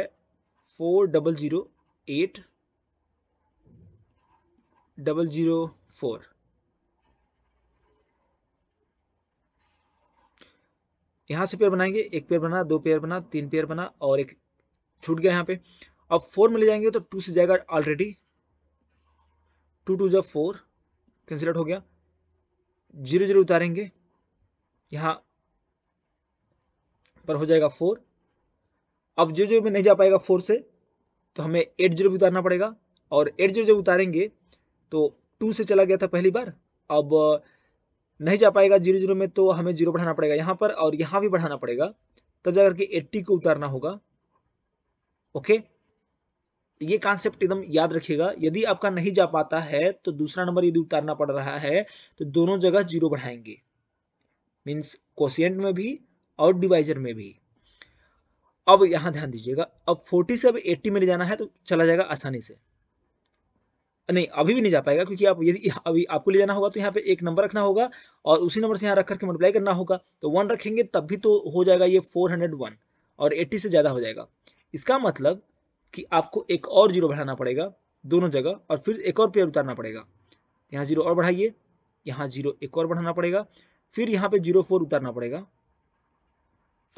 Speaker 1: four double zero eight double zero four यहाँ से पेयर बनाएंगे एक पेयर बना दो पेयर बना तीन पेयर बना और एक छूट गया यहाँ पे अब फोर में ले जाएंगे तो टू से जाएगा ऑलरेडी टू टू जब फोर कैंसिल हो गया जीरो जीरो उतारेंगे यहाँ पर हो जाएगा फोर अब जीरो जीरो में नहीं जा पाएगा फोर से तो हमें एट जीरो भी उतारना पड़ेगा और एट जीरो जब उतारेंगे तो टू से चला गया था पहली बार अब नहीं जा पाएगा जीरो जीरो में तो हमें जीरो बढ़ाना पड़ेगा यहाँ पर और यहाँ भी बढ़ाना पड़ेगा तब जा करके एट्टी को उतारना होगा ओके ये कॉन्सेप्ट एकदम याद रखिएगा यदि आपका नहीं जा पाता है तो दूसरा नंबर यदि उतारना पड़ रहा है तो दोनों जगह जीरो बढ़ाएंगे मीन्स कोशियंट में भी और डिवाइजर में भी अब यहाँ ध्यान दीजिएगा अब फोर्टी से अब एट्टी में ले जाना है तो चला जाएगा आसानी से नहीं अभी भी नहीं जा पाएगा क्योंकि आप यदि अभी आपको ले जाना होगा तो यहाँ पे एक नंबर रखना होगा और उसी नंबर से यहाँ रख करके मल्टीप्लाई करना होगा तो वन रखेंगे तब भी तो हो जाएगा ये फोर हंड्रेड वन और एट्टी से ज़्यादा हो जाएगा इसका मतलब कि आपको एक और जीरो बढ़ाना पड़ेगा दोनों जगह और फिर एक और पेयर उतारना पड़ेगा यहाँ जीरो और बढ़ाइए यहाँ जीरो एक और बढ़ाना पड़ेगा फिर यहाँ पर जीरो फोर उतारना पड़ेगा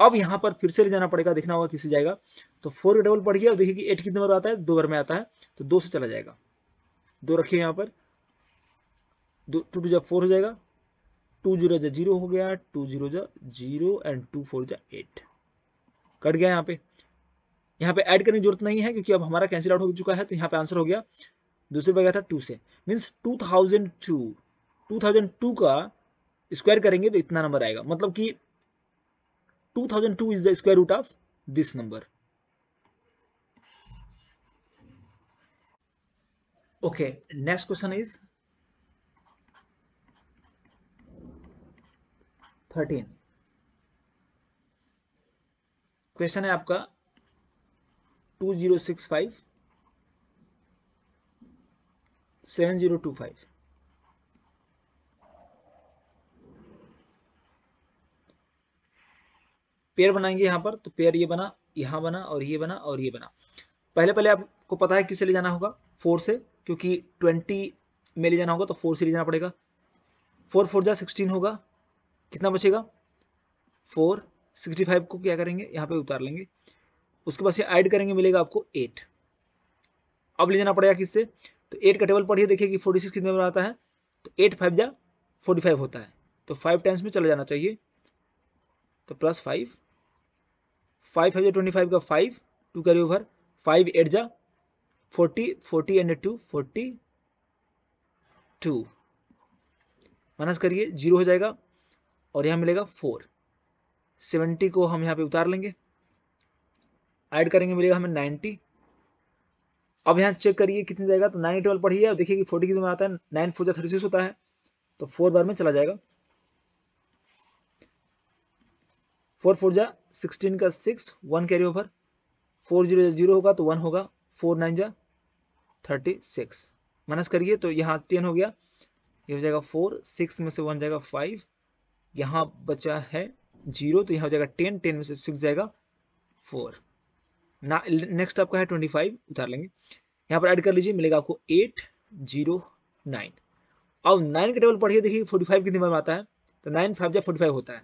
Speaker 1: अब यहाँ पर फिर से ले जाना पड़ेगा देखना होगा किसी जाएगा तो फोर डबल पढ़िए और देखिए कि एट कितने बार आता है दो बार में आता है तो दो से चला जाएगा दो रखिए यहाँ पर दो टू टू जा फोर हो जाएगा टू जीरो जा जीरो हो गया टू जीरो जा जीरो एंड टू फोर जा एट कट गया यहाँ पे यहाँ पे ऐड करने की जरूरत नहीं है क्योंकि अब हमारा कैंसिल आउट हो चुका है तो यहाँ पे आंसर हो गया दूसरे पर गया था टू से means two thousand two two thousand two का स्क्वायर करेंगे तो इतना नंबर आएगा मतलब कि two thousand two is the square root of this number Okay, next question is 13. Question है आपका 2065 फाइव पेयर बनाएंगे यहां पर तो पेयर ये बना यहां बना और ये बना और ये बना पहले पहले आपको पता है किसे ले जाना होगा फोर से क्योंकि ट्वेंटी में ले जाना होगा तो फोर से ले जाना पड़ेगा फोर फोर जा सिक्सटीन होगा कितना बचेगा फोर सिक्सटी फाइव को क्या करेंगे यहाँ पे उतार लेंगे उसके बाद से ऐड करेंगे मिलेगा आपको एट अब ले जाना पड़ेगा किससे तो एट का टेबल पढ़िए देखिए कि फोर्टी सिक्स कितने में आता है तो एट फाइव जा फोर्टी फाइव होता है तो फाइव टाइम्स में चला जाना चाहिए तो प्लस फाइव फाइव फाइव जा ट्वेंटी फाइव का five two carry over five eight जा forty forty and two forty two minus करिए जीरो हो जाएगा और यहाँ मिलेगा फोर सेवेंटी को हम यहाँ पे उतार लेंगे ऐड करेंगे मिलेगा हमें नाइन्टी अब यहाँ चेक करिए कितने जाएगा तो नाइन ट्वेल्व पढ़िए अब देखिए कि फोर्टी कितने में आता है नाइन फोर थर्टी सिक्स होता है तो फोर बार में चला जाएगा फोर फोर जा सिक्सटीन का six one carry over four zero zero होगा तो वन होगा फोर नाइन जा थर्टी सिक्स माइनस करिए तो यहाँ टेन हो गया ये हो जाएगा फोर सिक्स में से वन जाएगा फाइव यहाँ बचा है जीरो तो यहाँ हो जाएगा टेन टेन में से सिक्स जाएगा फोर ना नेक्स्ट आपका है ट्वेंटी फाइव उतार लेंगे यहाँ पर ऐड कर लीजिए मिलेगा आपको एट जीरो नाइन अब नाइन का टेबल पढ़िए देखिए फोर्टी फाइव कितनी बार आता है तो नाइन फाइव जब फोर्टी फाइव होता है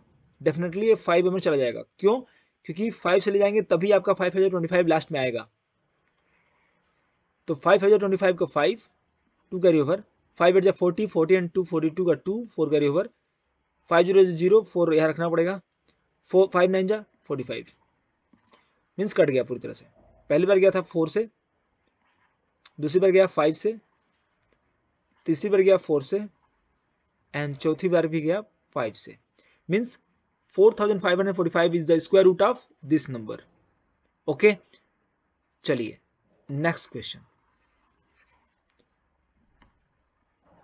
Speaker 1: डेफिनेटली ये फाइव में चला जाएगा क्यों क्योंकि फाइव चले जाएंगे तभी आपका five five twenty five last में आएगा तो फाइव फाइव ट्वेंटी फाइव का five two carry over five eight जो forty forty and two forty two का two four carry over five zero zero four यहाँ रखना पड़ेगा फोर फाइव नाइन जा फोर्टी फाइव मीन्स कट गया पूरी तरह से पहली बार गया था फोर से दूसरी बार गया फाइव से तीसरी बार गया फोर से एंड चौथी बार भी गया फाइव से means four thousand five hundred forty five is the square root of this number okay चलिए नेक्स्ट क्वेश्चन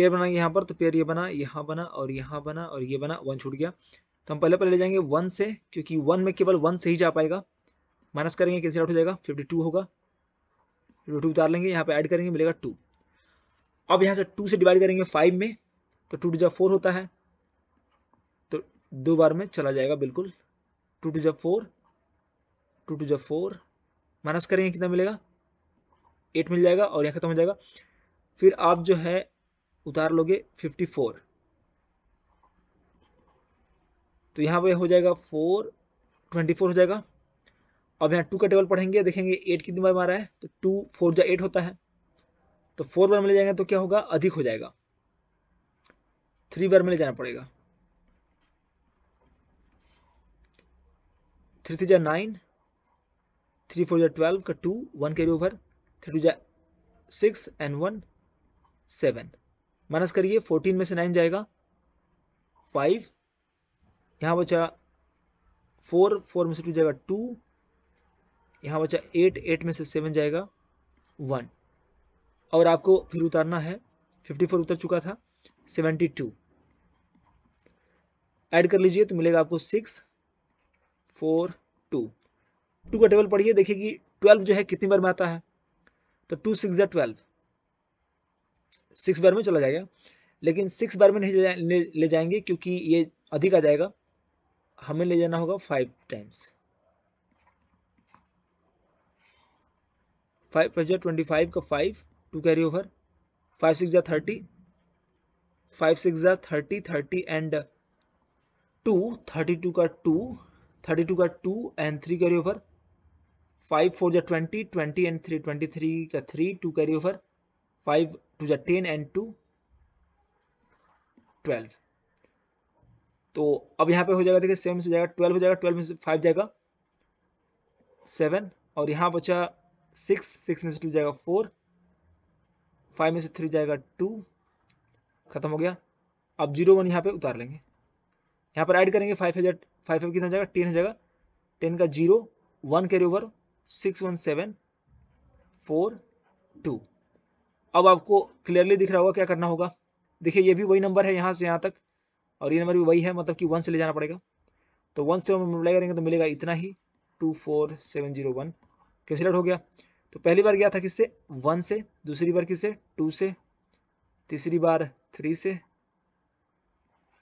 Speaker 1: पेयर बना यहाँ पर तो पेयर ये बना यहाँ बना और यहाँ बना और ये बना वन छूट गया तो हम पहले पहले ले जाएंगे वन से क्योंकि वन में केवल वन से ही जा पाएगा माइनस करेंगे कैंसिल आउट हो जाएगा फिफ्टी टू होगा फिफ्टी टू उतार लेंगे यहाँ पे ऐड करेंगे मिलेगा टू अब यहाँ से टू से डिवाइड करेंगे फाइव में तो टू टू जब फोर होता है तो दो बार में चला जाएगा बिल्कुल टू टू जब फोर टू टू जब फोर माइनस करेंगे कितना मिलेगा एट मिल जाएगा और यहाँ खत्म हो जाएगा फिर आप जो है उतार लोगे फिफ्टी फोर तो यहाँ पे हो जाएगा फोर ट्वेंटी फोर हो जाएगा अब यहाँ टू का टेबल पढ़ेंगे देखेंगे एट कितनी बार मारा है तो टू फोर जा एट होता है तो फोर बार में जाएंगे तो क्या होगा अधिक हो जाएगा थ्री बार में जाना पड़ेगा थ्री थ्री जा नाइन थ्री फोर जा ट्वेल्व का टू वन के ओवर थ्री टू जा six and one seven minus करिए फोर्टीन में से नाइन जाएगा फाइव यहाँ बचा फोर फोर में से टू जाएगा टू यहाँ बचा एट एट में से सेवन जाएगा वन और आपको फिर उतारना है फिफ्टी फोर उतर चुका था सेवेंटी टू ऐड कर लीजिए तो मिलेगा आपको सिक्स फोर टू टू का टेबल पढ़िए देखिए कि ट्वेल्व जो है कितनी बार में आता है तो टू सिक्स या ट्वेल्व सिक्स बार में चला जाएगा लेकिन सिक्स बार में नहीं ले, ले जाएंगे क्योंकि ये अधिक आ जाएगा हमें ले जाना होगा five times five five twenty five का five two carry over five six या थर्टी फाइव सिक्स या thirty thirty and two thirty two का टू थर्टी टू का two and three carry over five four या twenty twenty and three twenty three का three two carry over five two जो टेन एंड टू ट्वेल्व तो अब यहाँ पे हो जाएगा देखिए सेवन से जाएगा ट्वेल्व हो जाएगा ट्वेल्व में से फाइव जाएगा सेवन और यहाँ बचा सिक्स सिक्स में से टू जाएगा फोर फाइव में से थ्री जाएगा टू खत्म हो गया अब जीरो वन यहाँ पे उतार लेंगे यहाँ पर ऐड करेंगे फाइव हज़ार फाइव फाइव कितना हो जाएगा टेन हो जाएगा टेन का zero one carry over six one seven four two अब आपको क्लियरली दिख रहा होगा क्या करना होगा देखिए ये भी वही नंबर है यहाँ से यहाँ तक और ये नंबर भी वही है मतलब कि वन से ले जाना पड़ेगा तो वन से मल्टीप्लाई करेंगे तो मिलेगा इतना ही two four seven zero one calculate हो गया तो पहली बार गया था किससे वन से दूसरी बार किससे टू से तीसरी बार थ्री से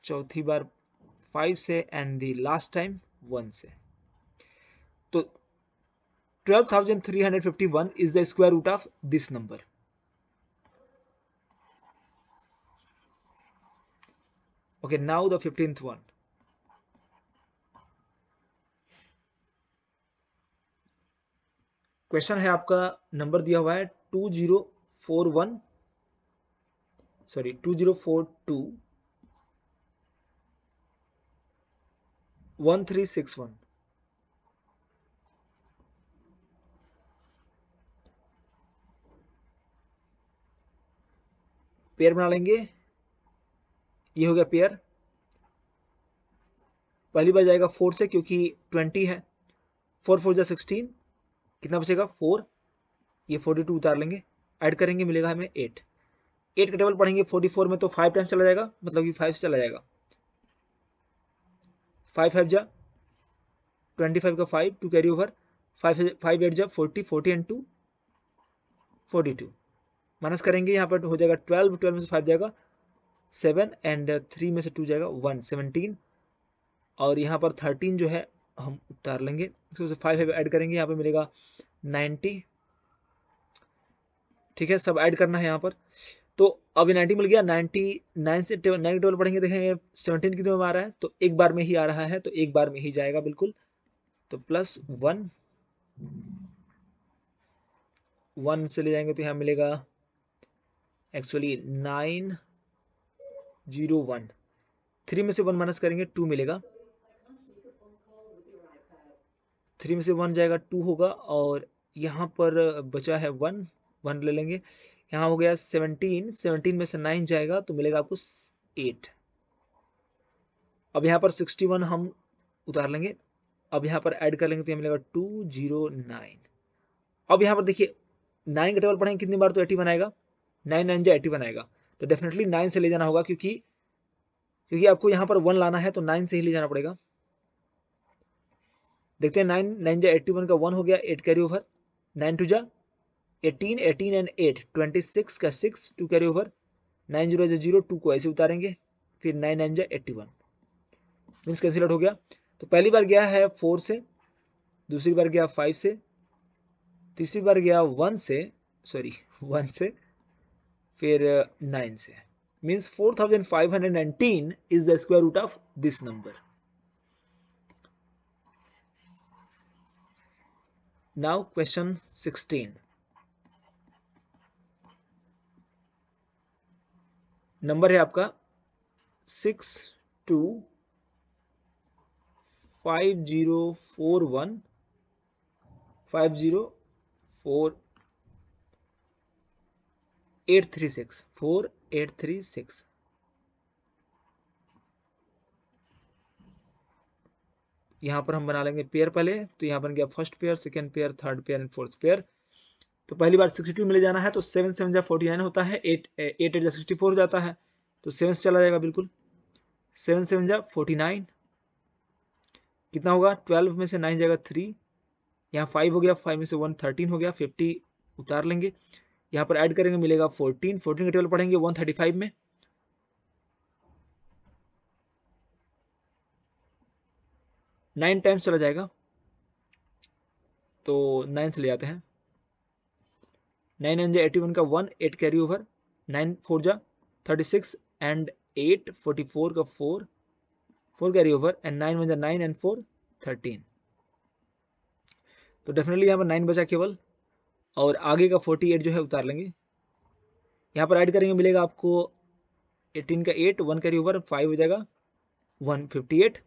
Speaker 1: चौथी बार फाइव से and the last time one से तो twelve thousand three hundred fifty one is the square root of this number okay now the 15th one question है आपका नंबर दिया हुआ है two zero four one sorry two zero four two one three six one pair बना लेंगे ये हो गया पेयर पहली बार जाएगा फोर से क्योंकि ट्वेंटी है फोर फोर जा सिक्सटीन कितना बचेगा फोर ये फोर्टी टू उतार लेंगे ऐड करेंगे मिलेगा हमें एट एट का टेबल पढ़ेंगे फोर्टी फोर में तो फाइव टाइम्स चला जाएगा मतलब कि फाइव से चला जाएगा फाइव फाइव जा ट्वेंटी फाइव का five two carry over five five eight जा forty forty and two forty two minus करेंगे यहाँ पर हो जाएगा ट्वेल्व ट्वेल्व में से फाइव जाएगा सेवन एंड थ्री में से टू जाएगा वन सेवनटीन और यहाँ पर थर्टीन जो है हम उतार लेंगे तो उसे फाइव फाइव ऐड करेंगे यहाँ पे मिलेगा नाइन्टी ठीक है सब ऐड करना है यहाँ पर तो अभी नाइन्टी मिल गया नाइन्टी नाइन से नाइन ट्वेल्व पढ़ेंगे देखेंगे सेवनटीन कितने में आ रहा है तो एक बार में ही आ रहा है तो एक बार में ही जाएगा बिल्कुल तो प्लस वन वन से ले जाएंगे तो यहाँ मिलेगा actually nine zero one three में से वन माइनस करेंगे टू मिलेगा थ्री में से वन जाएगा टू होगा और यहाँ पर बचा है वन वन ले लेंगे यहाँ हो गया सेवनटीन सेवनटीन में से नाइन जाएगा तो मिलेगा आपको एट अब यहाँ पर सिक्सटी वन हम उतार लेंगे अब यहाँ पर ऐड कर लेंगे तो यह मिलेगा टू जीरो नाइन अब यहाँ पर देखिए नाइन का टेबल पढ़ेंगे कितनी बार तो एटी वन आएगा नाइन नाइन जो एटी वन आएगा तो डेफिनेटली नाइन से ले जाना होगा क्योंकि क्योंकि आपको यहाँ पर वन लाना है तो नाइन से ही ले जाना पड़ेगा देखते हैं नाइन नाइन जा एट्टी वन का वन हो गया eight carry over nine two जा eighteen eighteen and eight twenty six का six two carry over nine zero जा जीरो टू को ऐसे उतारेंगे फिर नाइन नाइन जा एट्टी वन मीन्स कैंसिल हो गया तो पहली बार गया है फोर से दूसरी बार गया फाइव से तीसरी बार गया वन से सॉरी वन से फिर नाइन uh, से means four thousand five hundred nineteen is the square root of this number now question sixteen number है आपका six two five zero four one five zero four eight three six four eight three six यहां पर हम बना लेंगे पेयर पहले तो यहां बन गया first pair second pair third pair and fourth pair तो पहली बार सिक्सटी टू मिले जाना है तो सेवन सेवन जब फोर्टी नाइन होता है एट एट एट जब सिक्सटी फोर हो जाता है तो सेवन से चला जाएगा बिल्कुल सेवन सेवन जब फोर्टी नाइन कितना होगा ट्वेल्व में से नाइन जाएगा थ्री यहाँ फाइव हो गया फाइव में से वन थर्टीन हो गया फिफ्टी उतार लेंगे यहाँ पर ऐड करेंगे मिलेगा फोर्टीन फोर्टीन का टेबल पढ़ेंगे वन थर्टी फाइव में नाइन टाइम्स चला जाएगा तो नाइन से ले जाते हैं नाइन एन जे एटी वन का one eight carry over nine four जा thirty six and eight forty four का four four carry over and nine one जा नाइन एंड फोर थर्टीन तो डेफिनेटली यहाँ पर नाइन बचा केवल और आगे का फोर्टी एट जो है उतार लेंगे यहाँ पर ऐड करेंगे मिलेगा आपको एटीन का eight one carry over five हो जाएगा वन फिफ्टी एट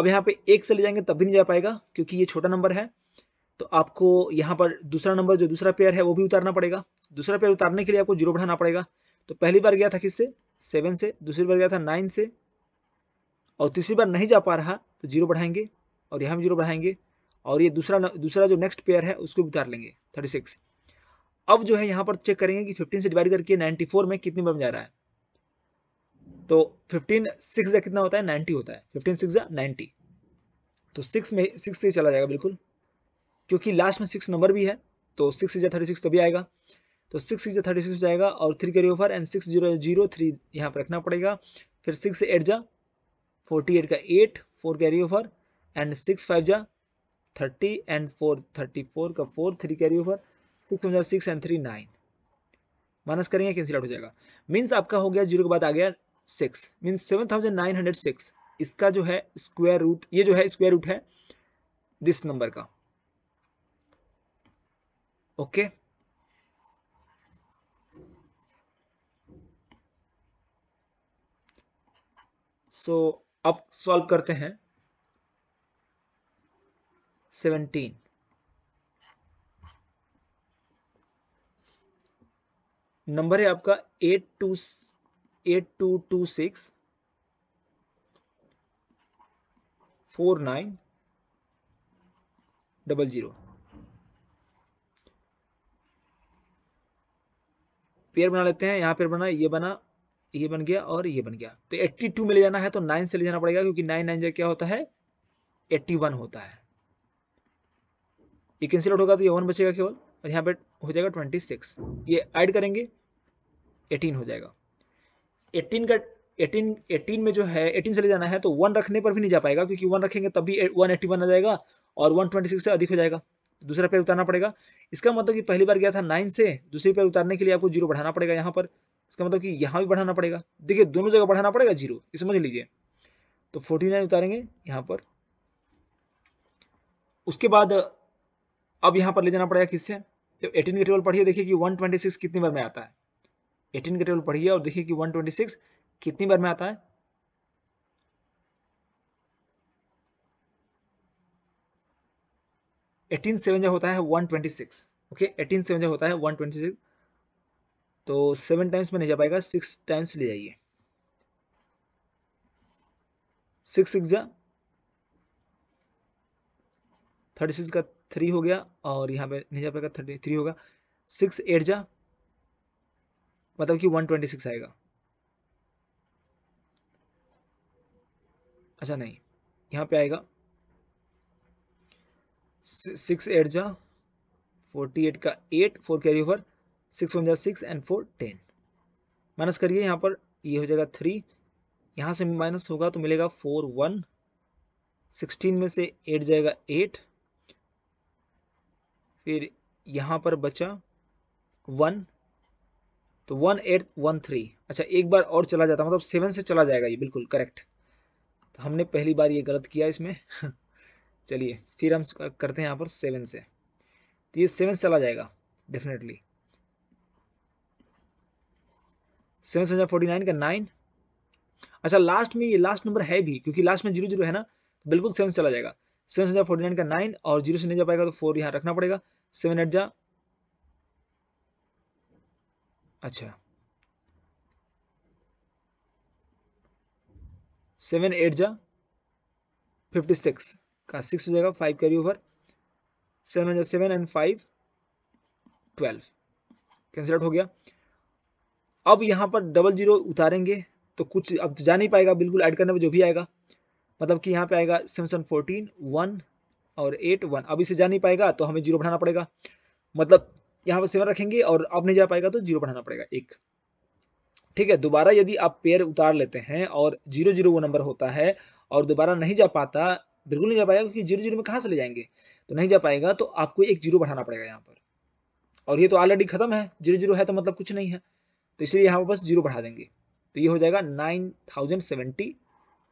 Speaker 1: अब यहाँ पे एक से ले जाएंगे तब भी नहीं जा पाएगा क्योंकि ये छोटा नंबर है तो आपको यहाँ पर दूसरा नंबर जो दूसरा पेयर है वो भी उतारना पड़ेगा दूसरा पेयर उतारने के लिए आपको जीरो बढ़ाना पड़ेगा तो पहली बार गया था किससे सेवन से दूसरी बार गया था नाइन से और तीसरी बार नहीं जा पा रहा तो जीरो बढ़ाएंगे और यहाँ भी जीरो बढ़ाएंगे और ये दूसरा दूसरा जो नेक्स्ट पेयर है उसको भी उतार लेंगे थर्टी सिक्स अब जो है यहाँ पर चेक करेंगे कि फिफ्टीन से डिवाइड करके नाइन्टी फोर में कितनी बन जा रहा है तो फिफ्टीन सिक्स कितना होता है नाइन्टी होता है फिफ्टीन सिक्स नाइन्टी तो सिक्स में सिक्स से चला जाएगा बिल्कुल क्योंकि लास्ट में सिक्स नंबर भी है तो सिक्स इजा थर्टी सिक्स तो भी आएगा तो सिक्स इजा थर्टी सिक्स जाएगा और three carry over and six zero zero three यहाँ पर रखना पड़ेगा फिर सिक्स एट जा फोर्टी एट का eight four carry over and six five जा thirty and four thirty four का four three carry over six हो जाएगा six and three nine minus करेंगे कैंसिल आउट हो जाएगा मीन्स आपका हो गया जीरो के बाद आ गया six means seven thousand nine hundred six इसका जो है स्क्वायर रूट ये जो है स्क्वायर रूट है दिस नंबर का ओके सो अब सॉल्व करते हैं 17 नंबर है आपका eight two eight two two six four nine double zero pair बना लेते हैं यहां पेयर बना ये बना ये बन गया और ये बन गया तो 82 में ले जाना है तो 9 से ले जाना पड़ेगा क्योंकि 9 नाइन जो क्या होता है 81 होता है ये कैंसिल आउट होगा तो ये वन बचेगा केवल और यहाँ पे हो जाएगा ट्वेंटी सिक्स ये ऐड करेंगे एटीन हो जाएगा एटीन का एटीन एटीन में जो है एटीन चले जाना है तो वन रखने पर भी नहीं जा पाएगा क्योंकि वन रखेंगे तभी वन एट्टी वन आ जाएगा और वन ट्वेंटी सिक्स से अधिक हो जाएगा दूसरा पेयर उतारना पड़ेगा इसका मतलब कि पहली बार गया था नाइन से दूसरी पेयर उतारने के लिए आपको जीरो बढ़ाना पड़ेगा यहाँ पर इसका मतलब कि यहाँ भी बढ़ाना पड़ेगा देखिए दोनों जगह बढ़ाना पड़ेगा जीरो समझ लीजिए तो फोर्टी नाइन उतारेंगे यहाँ पर उसके बाद अब यहाँ पर ले जाना पड़ेगा किससे तो एटीन का टेबल पढ़िए देखिए कि वन ट्वेंटी सिक्स कितनी बार में आता है एटीन का टेबल पढ़िए और देखिए कि वन ट्वेंटी सिक्स कितनी बार में आता है एटीन सेवन जो होता है one twenty six okay eighteen seven जो होता है वन ट्वेंटी सिक्स तो सेवन टाइम्स में नहीं जा पाएगा सिक्स टाइम्स ले जाइए सिक्स सिक्स जा थर्टी सिक्स का थ्री हो गया और यहाँ पे नीचे पे थर्टी थ्री होगा सिक्स एट जा मतलब कि वन ट्वेंटी सिक्स आएगा अच्छा नहीं यहाँ पे आएगा सिक्स एट जा फोर्टी एट का eight four carry over six one जा six and four ten minus करिए यहाँ पर ये हो जाएगा थ्री यहाँ से माइनस होगा तो मिलेगा फोर वन सिक्सटीन में से एट जाएगा एट फिर यहाँ पर बचा वन तो वन एट वन थ्री अच्छा एक बार और चला जाता मतलब सेवन से चला जाएगा ये बिल्कुल करेक्ट तो हमने पहली बार ये गलत किया इसमें चलिए फिर हम करते हैं यहाँ पर सेवन से तो ये सेवन से चला जाएगा definitely seven seven forty nine का नाइन अच्छा लास्ट में ये लास्ट नंबर है भी क्योंकि लास्ट में जीरो जीरो है ना तो बिल्कुल सेवन चला जाएगा सेवन से फोर्टी नाइन का नाइन और जीरो से नहीं जा पाएगा तो फोर यहाँ रखना पड़ेगा सेवन एट जा अच्छा सेवन एट जा फिफ्टी सिक्स का सिक्स हो जाएगा फाइव कैरी ओवर सेवन जा seven and five twelve cancel out हो गया अब यहाँ पर डबल जीरो उतारेंगे तो कुछ अब तो जा नहीं पाएगा बिल्कुल ऐड करने में जो भी आएगा मतलब कि यहाँ पे आएगा सेवन फोर्टीन वन और एट वन अब इसे जा नहीं पाएगा तो हमें जीरो बढ़ाना पड़ेगा मतलब यहाँ पर सेवन रखेंगे और अब नहीं जा पाएगा तो जीरो बढ़ाना पड़ेगा एक ठीक है दोबारा यदि आप पेयर उतार लेते हैं और जीरो जीरो वो नंबर होता है और दोबारा नहीं जा पाता बिल्कुल नहीं जा पाएगा क्योंकि जीरो जीरो में कहाँ से ले जाएंगे तो नहीं जा पाएगा तो आपको एक जीरो बढ़ाना पड़ेगा यहाँ पर और ये तो ऑलरेडी खत्म है जीरो जीरो है तो मतलब कुछ नहीं है तो इसलिए यहाँ पर बस जीरो बढ़ा देंगे तो ये हो जाएगा nine thousand seventy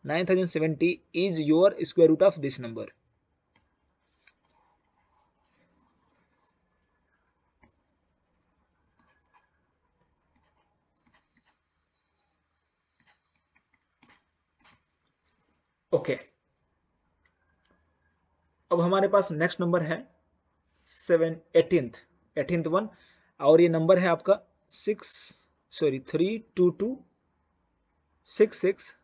Speaker 1: 9070 is your square root of this number. Okay okay. अब हमारे पास नेक्स्ट नंबर है सेवन एटींथ एटींथ वन और ये नंबर है आपका six sorry three two two six six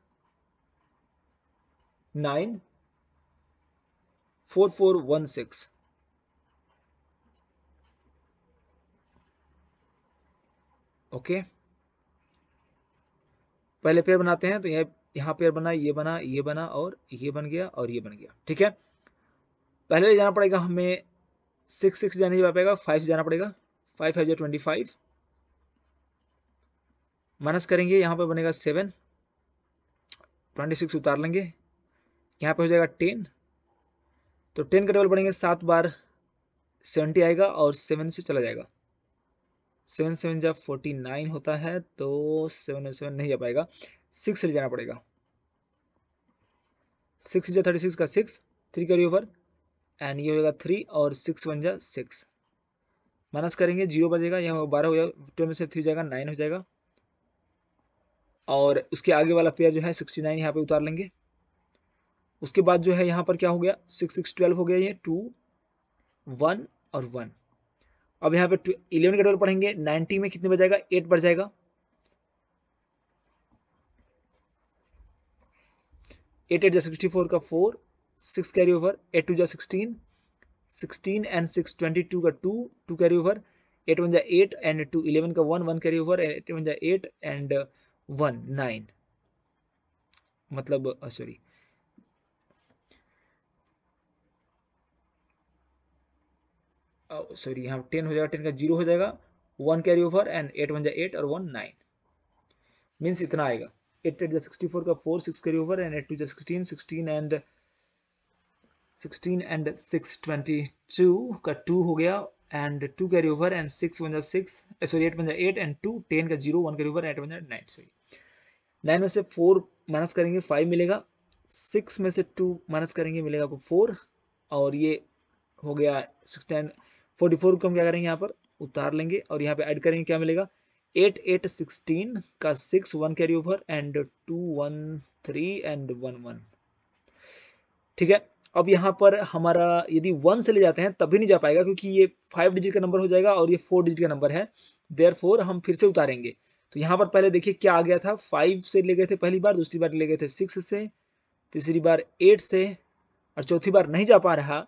Speaker 1: nine four four one six okay पहले पेयर बनाते हैं तो यह यहां पेयर बना ये बना ये बना और ये बन गया और ये बन गया ठीक है पहले जाना पड़ेगा हमें सिक्स सिक्स जाने जा पाएगा फाइव से जाना पड़ेगा फाइव फाइव जो ट्वेंटी फाइव माइनस करेंगे यहां पर बनेगा सेवन ट्वेंटी सिक्स उतार लेंगे यहाँ पे हो जाएगा टेन तो टेन का टेबल बढ़ेंगे सात बार सेवेंटी आएगा और सेवन से चला जाएगा सेवन सेवन जब फोर्टी नाइन होता है तो सेवन सेवन नहीं जा पाएगा सिक्स से जाना पड़ेगा सिक्स जा थर्टी सिक्स का six three carry over and ये होगा थ्री और सिक्स वन जा सिक्स माइनस करेंगे जीरो बजेगा यहाँ बारह हो जाएगा ट्वेल्व में से थ्री जाएगा नाइन हो जाएगा और उसके आगे वाला पेयर जो है सिक्सटी नाइन यहाँ पर उतार लेंगे उसके बाद जो है यहाँ पर क्या हो गया सिक्स सिक्स ट्वेल्व हो गया ये टू वन और वन अब यहाँ पर इलेवन का ट्वेल्व पढ़ेंगे नाइन्टी में कितने बजाएगा एट बढ़ जाएगा एट एट जा सिक्सटी फोर का four six carry over eight two जा sixteen sixteen and six twenty two का two two carry over eight one जा एट एंड टू इलेवन का one one carry over eight one जा एट एंड वन नाइन मतलब सॉरी uh, सॉरी uh, यहाँ टेन हो जाएगा टेन का जीरो हो जाएगा one carry over and eight one जाए एट और वन नाइन मीन्स इतना आएगा एट एट जिक्सटी फोर का four six carry over and eight two sixteen sixteen and sixteen and six twenty two का टू हो गया and two carry over and six one जाए सिक्स सॉरी एट वन जाए एट एंड टू टेन का zero one carry over eight one जाए नाइन सही नाइन में से फोर माइनस करेंगे फाइव मिलेगा सिक्स में से टू माइनस करेंगे मिलेगा आपको फोर और ये हो गया सिक्स नाइन फोर्टी फोर को हम क्या करेंगे यहाँ पर उतार लेंगे और यहाँ पे ऐड करेंगे क्या मिलेगा एट एट सिक्सटीन का six one carry over and two one three and one one ठीक है अब यहाँ पर हमारा यदि वन से ले जाते हैं तभी नहीं जा पाएगा क्योंकि ये फाइव डिजिट का नंबर हो जाएगा और ये फोर डिजिट का नंबर है देयर हम फिर से उतारेंगे तो यहाँ पर पहले देखिए क्या आ गया था फाइव से ले गए थे पहली बार दूसरी बार ले गए थे सिक्स से तीसरी बार एट से और चौथी बार नहीं जा पा रहा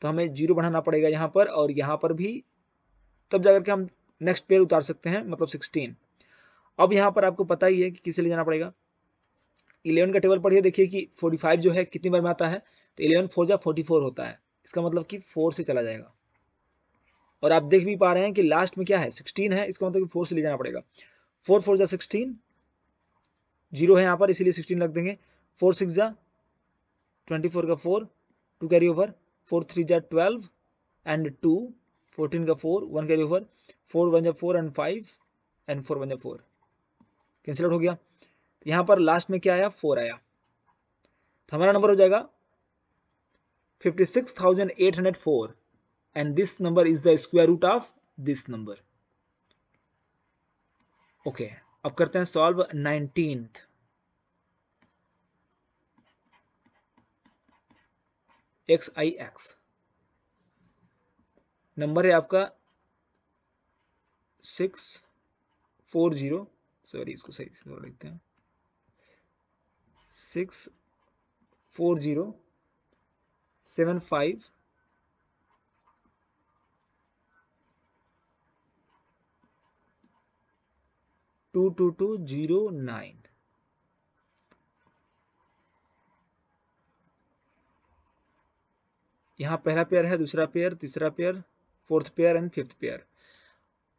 Speaker 1: तो हमें जीरो बढ़ाना पड़ेगा यहाँ पर और यहाँ पर भी तब जाकर के हम नेक्स्ट पेयर उतार सकते हैं मतलब सिक्सटीन अब यहाँ पर आपको पता ही है कि किसे ले जाना पड़ेगा इलेवन का टेबल पढ़िए देखिए कि फोर्टी फाइव जो है कितनी बार में आता है तो इलेवन फोर जा फोर्टी फोर होता है इसका मतलब कि फोर से चला जाएगा और आप देख भी पा रहे हैं कि लास्ट में क्या है सिक्सटीन है इसका मतलब कि फोर से ले जाना पड़ेगा फोर फोर जा सिक्सटीन जीरो है यहाँ पर इसीलिए सिक्सटीन रख देंगे फोर सिक्स जा ट्वेंटी फोर का four two carry over four three जार ट्वेल्व एंड टू फोर्टीन का four one carry over four one जार four and five and four one जार फोर कैंसिल आउट हो गया तो यहाँ पर लास्ट में क्या आया फोर आया तो हमारा नंबर हो जाएगा fifty six thousand eight hundred four and this number is the square root of this number okay अब करते हैं solve nineteenth x I x number है आपका सिक्स फोर जीरो सॉरी इसको सही से लिखते हैं six four zero seven five two two two zero nine यहाँ पहला पेयर है दूसरा पेयर तीसरा pair fourth pair and fifth pair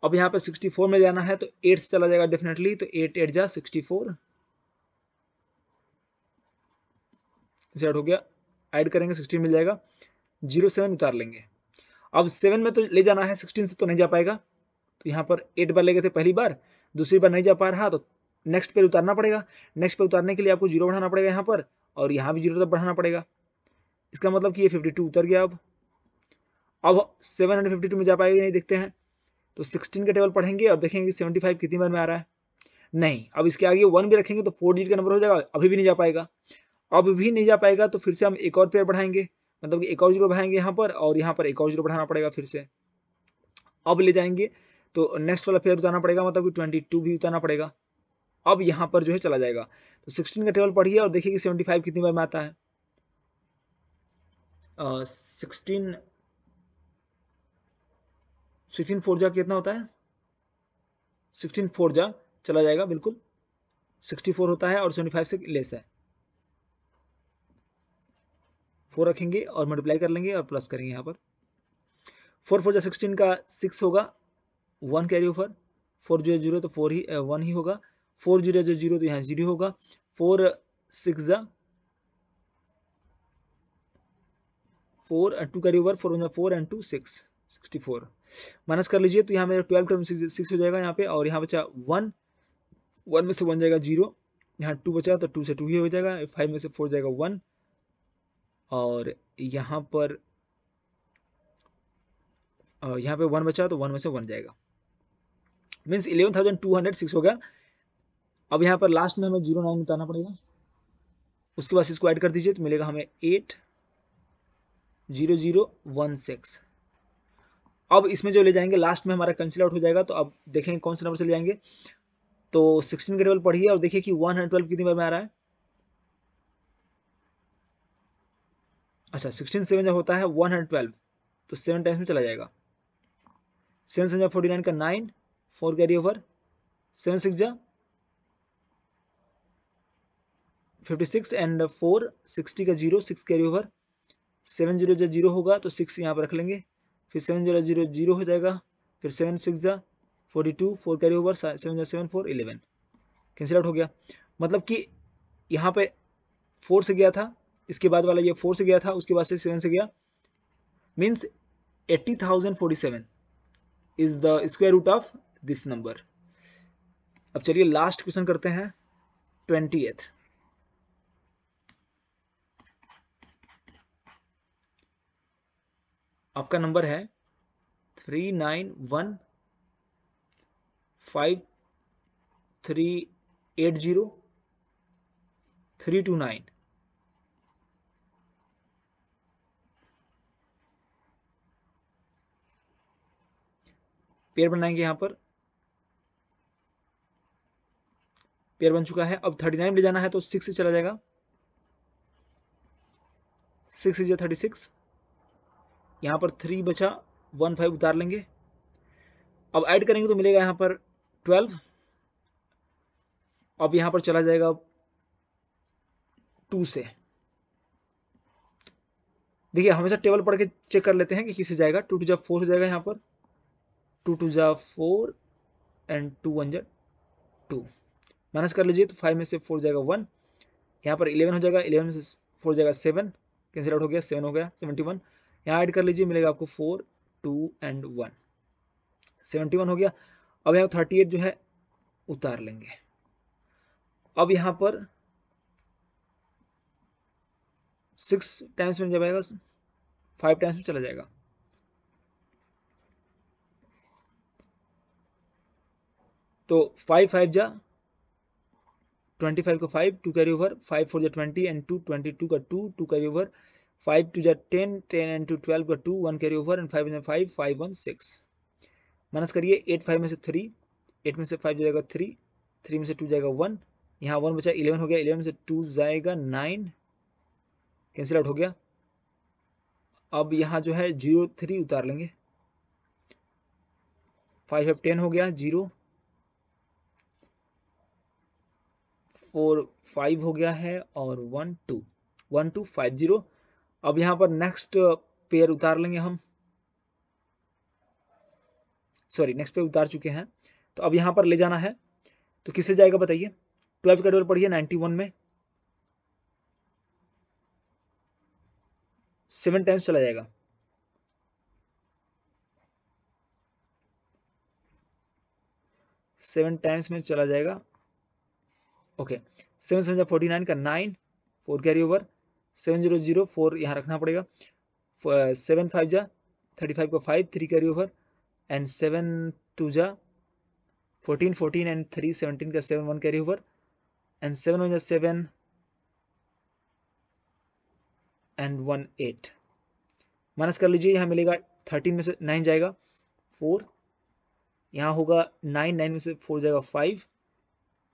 Speaker 1: अब यहाँ पर सिक्सटी फोर में जाना है तो एट से चला जाएगा डेफिनेटली तो एट एट जा फोर जेड हो गया ऐड करेंगे सिक्सटीन मिल जाएगा जीरो सेवन उतार लेंगे अब सेवन में तो ले जाना है सिक्सटीन से तो नहीं जा पाएगा तो यहाँ पर एट बार ले गए थे पहली बार दूसरी बार नहीं जा पा रहा तो नेक्स्ट पेयर उतारना पड़ेगा नेक्स्ट पेयर उतारने के लिए आपको जीरो बढ़ाना पड़ेगा यहाँ पर और यहाँ भी जीरो तो तक बढ़ाना पड़ेगा इसका मतलब कि ये फिफ्टी टू उतर गया अब अब सेवन हंड्रेड फिफ्टी टू में जा पाएगा नहीं देखते हैं तो सिक्सटीन का टेबल पढ़ेंगे और देखेंगे सेवेंटी फाइव कितनी बार में आ रहा है नहीं अब इसके आगे वन भी रखेंगे तो फोर डिजिट का नंबर हो जाएगा अभी भी नहीं जा पाएगा अब भी नहीं जा पाएगा तो फिर से हम एक और पेयर बढ़ाएंगे मतलब कि एक और जीरो बढ़ाएंगे यहाँ पर और यहाँ पर एक और जीरो बढ़ाना पड़ेगा फिर से अब ले जाएंगे तो नेक्स्ट वाला पेयर उतारना पड़ेगा मतलब कि ट्वेंटी टू भी उतारना पड़ेगा अब यहाँ पर जो है चला जाएगा तो सिक्सटीन का टेबल पढ़िए और देखिए कि सेवेंटी फाइव कितनी बार में आता है सिक्सटीन सिक्सटीन फोर जा कितना होता है सिक्सटीन फोर जा चला जाएगा बिल्कुल सिक्सटी फोर होता है और सेवेंटी फाइव से लेस है फोर रखेंगे और मल्टीप्लाई कर लेंगे और प्लस करेंगे यहाँ पर फोर फोर जा सिक्सटीन का सिक्स होगा one carry over four zero zero तो फोर ही वन ही होगा फोर जीरो जो जीरो तो यहाँ जीरो होगा फोर सिक्स जा four two carry over four one four and two six sixty four minus कर लीजिए तो यहाँ मेरा ट्वेल्व का सिक्स हो जाएगा यहाँ पे और यहाँ बचा वन वन में से वन जाएगा जीरो यहाँ टू बचा तो टू से टू ही हो जाएगा फाइव में से फोर जाएगा वन और यहाँ पर uh, यहाँ पे वन बचा तो वन में से वन जाएगा means eleven thousand two hundred six हो गया अब यहाँ पर लास्ट में हमें जीरो नाइन बताना पड़ेगा उसके बाद इसको ऐड कर दीजिए तो मिलेगा हमें eight zero zero one six अब इसमें जो ले जाएंगे लास्ट में हमारा कैंसिल आउट हो जाएगा तो अब देखेंगे कौन से नंबर से ले जाएंगे तो सिक्सटीन का टेबल पढ़िए और देखिए कि वन हंड्रेड ट्वेल्व कितनी बार में आ रहा है अच्छा सिक्सटीन सेवन जो होता है वन हंड्रेड ट्वेल्व तो सेवन टाइम्स में चला जाएगा सेवन सेवन फोर्टी नाइन का nine four carry over seven six जा fifty six and four sixty का zero six carry over seven zero जो जीरो होगा तो सिक्स यहाँ पर रख लेंगे फिर सेवन जीरो जीरो जीरो हो जाएगा फिर सेवन सिक्स जा forty two four carry over seven zero seven four eleven cancel out हो गया मतलब कि यहाँ पे फोर से गया था इसके बाद वाला ये फोर से गया था उसके बाद से सेवन से गया means eighty thousand forty seven is the square root of this number अब चलिए लास्ट क्वेश्चन करते हैं ट्वेंटी एथ आपका नंबर है three nine one five three eight zero three two nine pair बनाएंगे यहां पर पेयर बन चुका है अब थर्टी नाइन ले जाना है तो सिक्स से चला जाएगा सिक्स इज थर्टी सिक्स यहाँ पर थ्री बचा वन फाइव उतार लेंगे अब ऐड करेंगे तो मिलेगा यहाँ पर ट्वेल्व अब यहाँ पर चला जाएगा टू से देखिए हमेशा टेबल पढ़ के चेक कर लेते हैं कि किसे जाएगा टू टू जा फोर हो जाएगा यहाँ पर टू टू जा फोर एंड टू वन जा टू माइनस कर लीजिए तो फाइव में से फोर जाएगा वन यहाँ पर इलेवन हो जाएगा इलेवन में से फोर जाएगा सेवन कैंसिल आउट हो गया सेवन हो गया सेवेंटी वन यहाँ ऐड कर लीजिए मिलेगा आपको four two and one seventy one हो गया अब यहाँ थर्टी एट जो है उतार लेंगे अब यहाँ पर सिक्स टाइम्स में जब आएगा फाइव टाइम्स में चला जाएगा तो फाइव फाइव जा ट्वेंटी फाइव का five two carry over five four जा twenty and two twenty two का two two carry over five two जा ten ten and two twelve का two one carry over and five five five one six minus करिए एट फाइव में से थ्री एट में से फाइव जाएगा थ्री थ्री में से टू जाएगा वन यहाँ वन बचा इलेवन हो गया इलेवन में से टू जाएगा नाइन कैंसिल आउट हो गया अब यहाँ जो है जीरो थ्री उतार लेंगे फाइव फाइव टेन हो गया जीरो फोर फाइव हो गया है और one two one two five zero अब यहां पर नेक्स्ट पेयर uh, उतार लेंगे हम सॉरी नेक्स्ट पेयर उतार चुके हैं तो अब यहां पर ले जाना है तो किससे जाएगा बताइए ट्वेल्थ का डोर पढ़िए नाइन्टी वन में सेवन टाइम्स चला जाएगा सेवन टाइम्स में चला जाएगा okay seven seven forty nine का nine four carry over seven zero zero four यहाँ रखना पड़ेगा सेवन फाइव uh, जा थर्टी फाइव का five three carry over and seven two जा fourteen fourteen and three seventeen का seven one carry over and seven one जा seven and one eight minus कर लीजिए यहाँ मिलेगा थर्टीन में से नाइन जाएगा फोर यहाँ होगा नाइन नाइन में से फोर जाएगा फाइव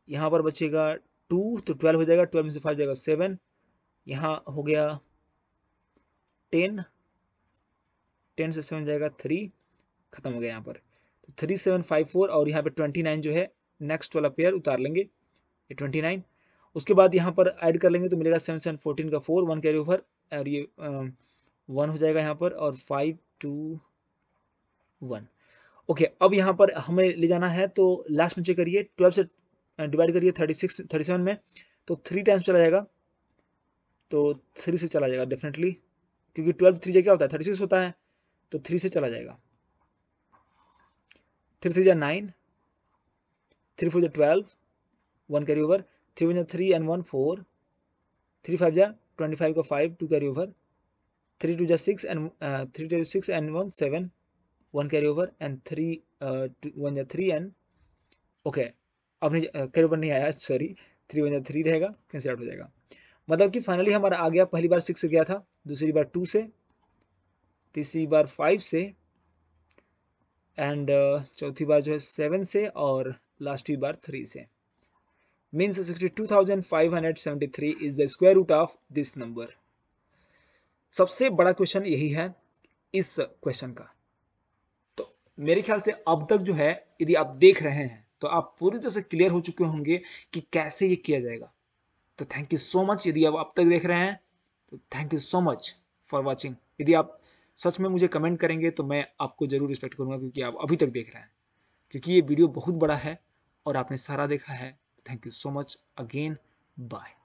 Speaker 1: यहाँ पर बचेगा टू तो ट्वेल्व हो जाएगा ट्वेल्व में से फाइव जाएगा सेवन यहाँ हो गया टेन टेन से सेवन जाएगा थ्री खत्म हो गया यहाँ पर तो थ्री सेवन फाइव फोर और यहाँ पे ट्वेंटी नाइन जो है नेक्स्ट वाला पेयर उतार लेंगे ये ट्वेंटी नाइन उसके बाद यहाँ पर ऐड कर लेंगे तो मिलेगा सेवन सेवन फोर्टीन का फोर वन कैरी ओवर और ये वन हो जाएगा यहाँ पर और फाइव टू वन ओके अब यहाँ पर हमें ले जाना है तो लास्ट में चेक करिए ट्वेल्व से डिवाइड करिए थर्टी सिक्स थर्टी सेवन में तो थ्री टाइम्स चला जाएगा तो थ्री से चला जाएगा डेफिनेटली क्योंकि ट्वेल्व थ्री जा क्या होता है थर्टी सिक्स होता है तो थ्री से चला जाएगा थ्री थ्री जै नाइन थ्री फोर जो twelve one carry over three one जो three and one four three five जा ट्वेंटी फाइव का five two carry over three two जो six and three two six and one seven one carry over and three one जै थ्री एंड ओके नहीं कैरी uh, ओवर नहीं आया सॉरी थ्री वन जो थ्री रहेगा कैंसिल आउट हो जाएगा मतलब कि फाइनली हमारा आ गया पहली बार सिक्स से गया था दूसरी बार टू से तीसरी बार फाइव से एंड uh, चौथी बार जो है सेवन से और लास्टली बार थ्री से two thousand five hundred seventy three is the square root of this number सबसे बड़ा क्वेश्चन यही है इस क्वेश्चन का तो मेरे ख्याल से अब तक जो है यदि आप देख रहे हैं तो आप पूरी तरह से क्लियर हो चुके होंगे कि कैसे ये किया जाएगा तो थैंक यू सो मच यदि आप अब तक देख रहे हैं तो thank you so much for watching यदि आप सच में मुझे कमेंट करेंगे तो मैं आपको ज़रूर रिस्पेक्ट करूँगा क्योंकि आप अभी तक देख रहे हैं क्योंकि ये वीडियो बहुत बड़ा है और आपने सारा देखा है thank you so much again bye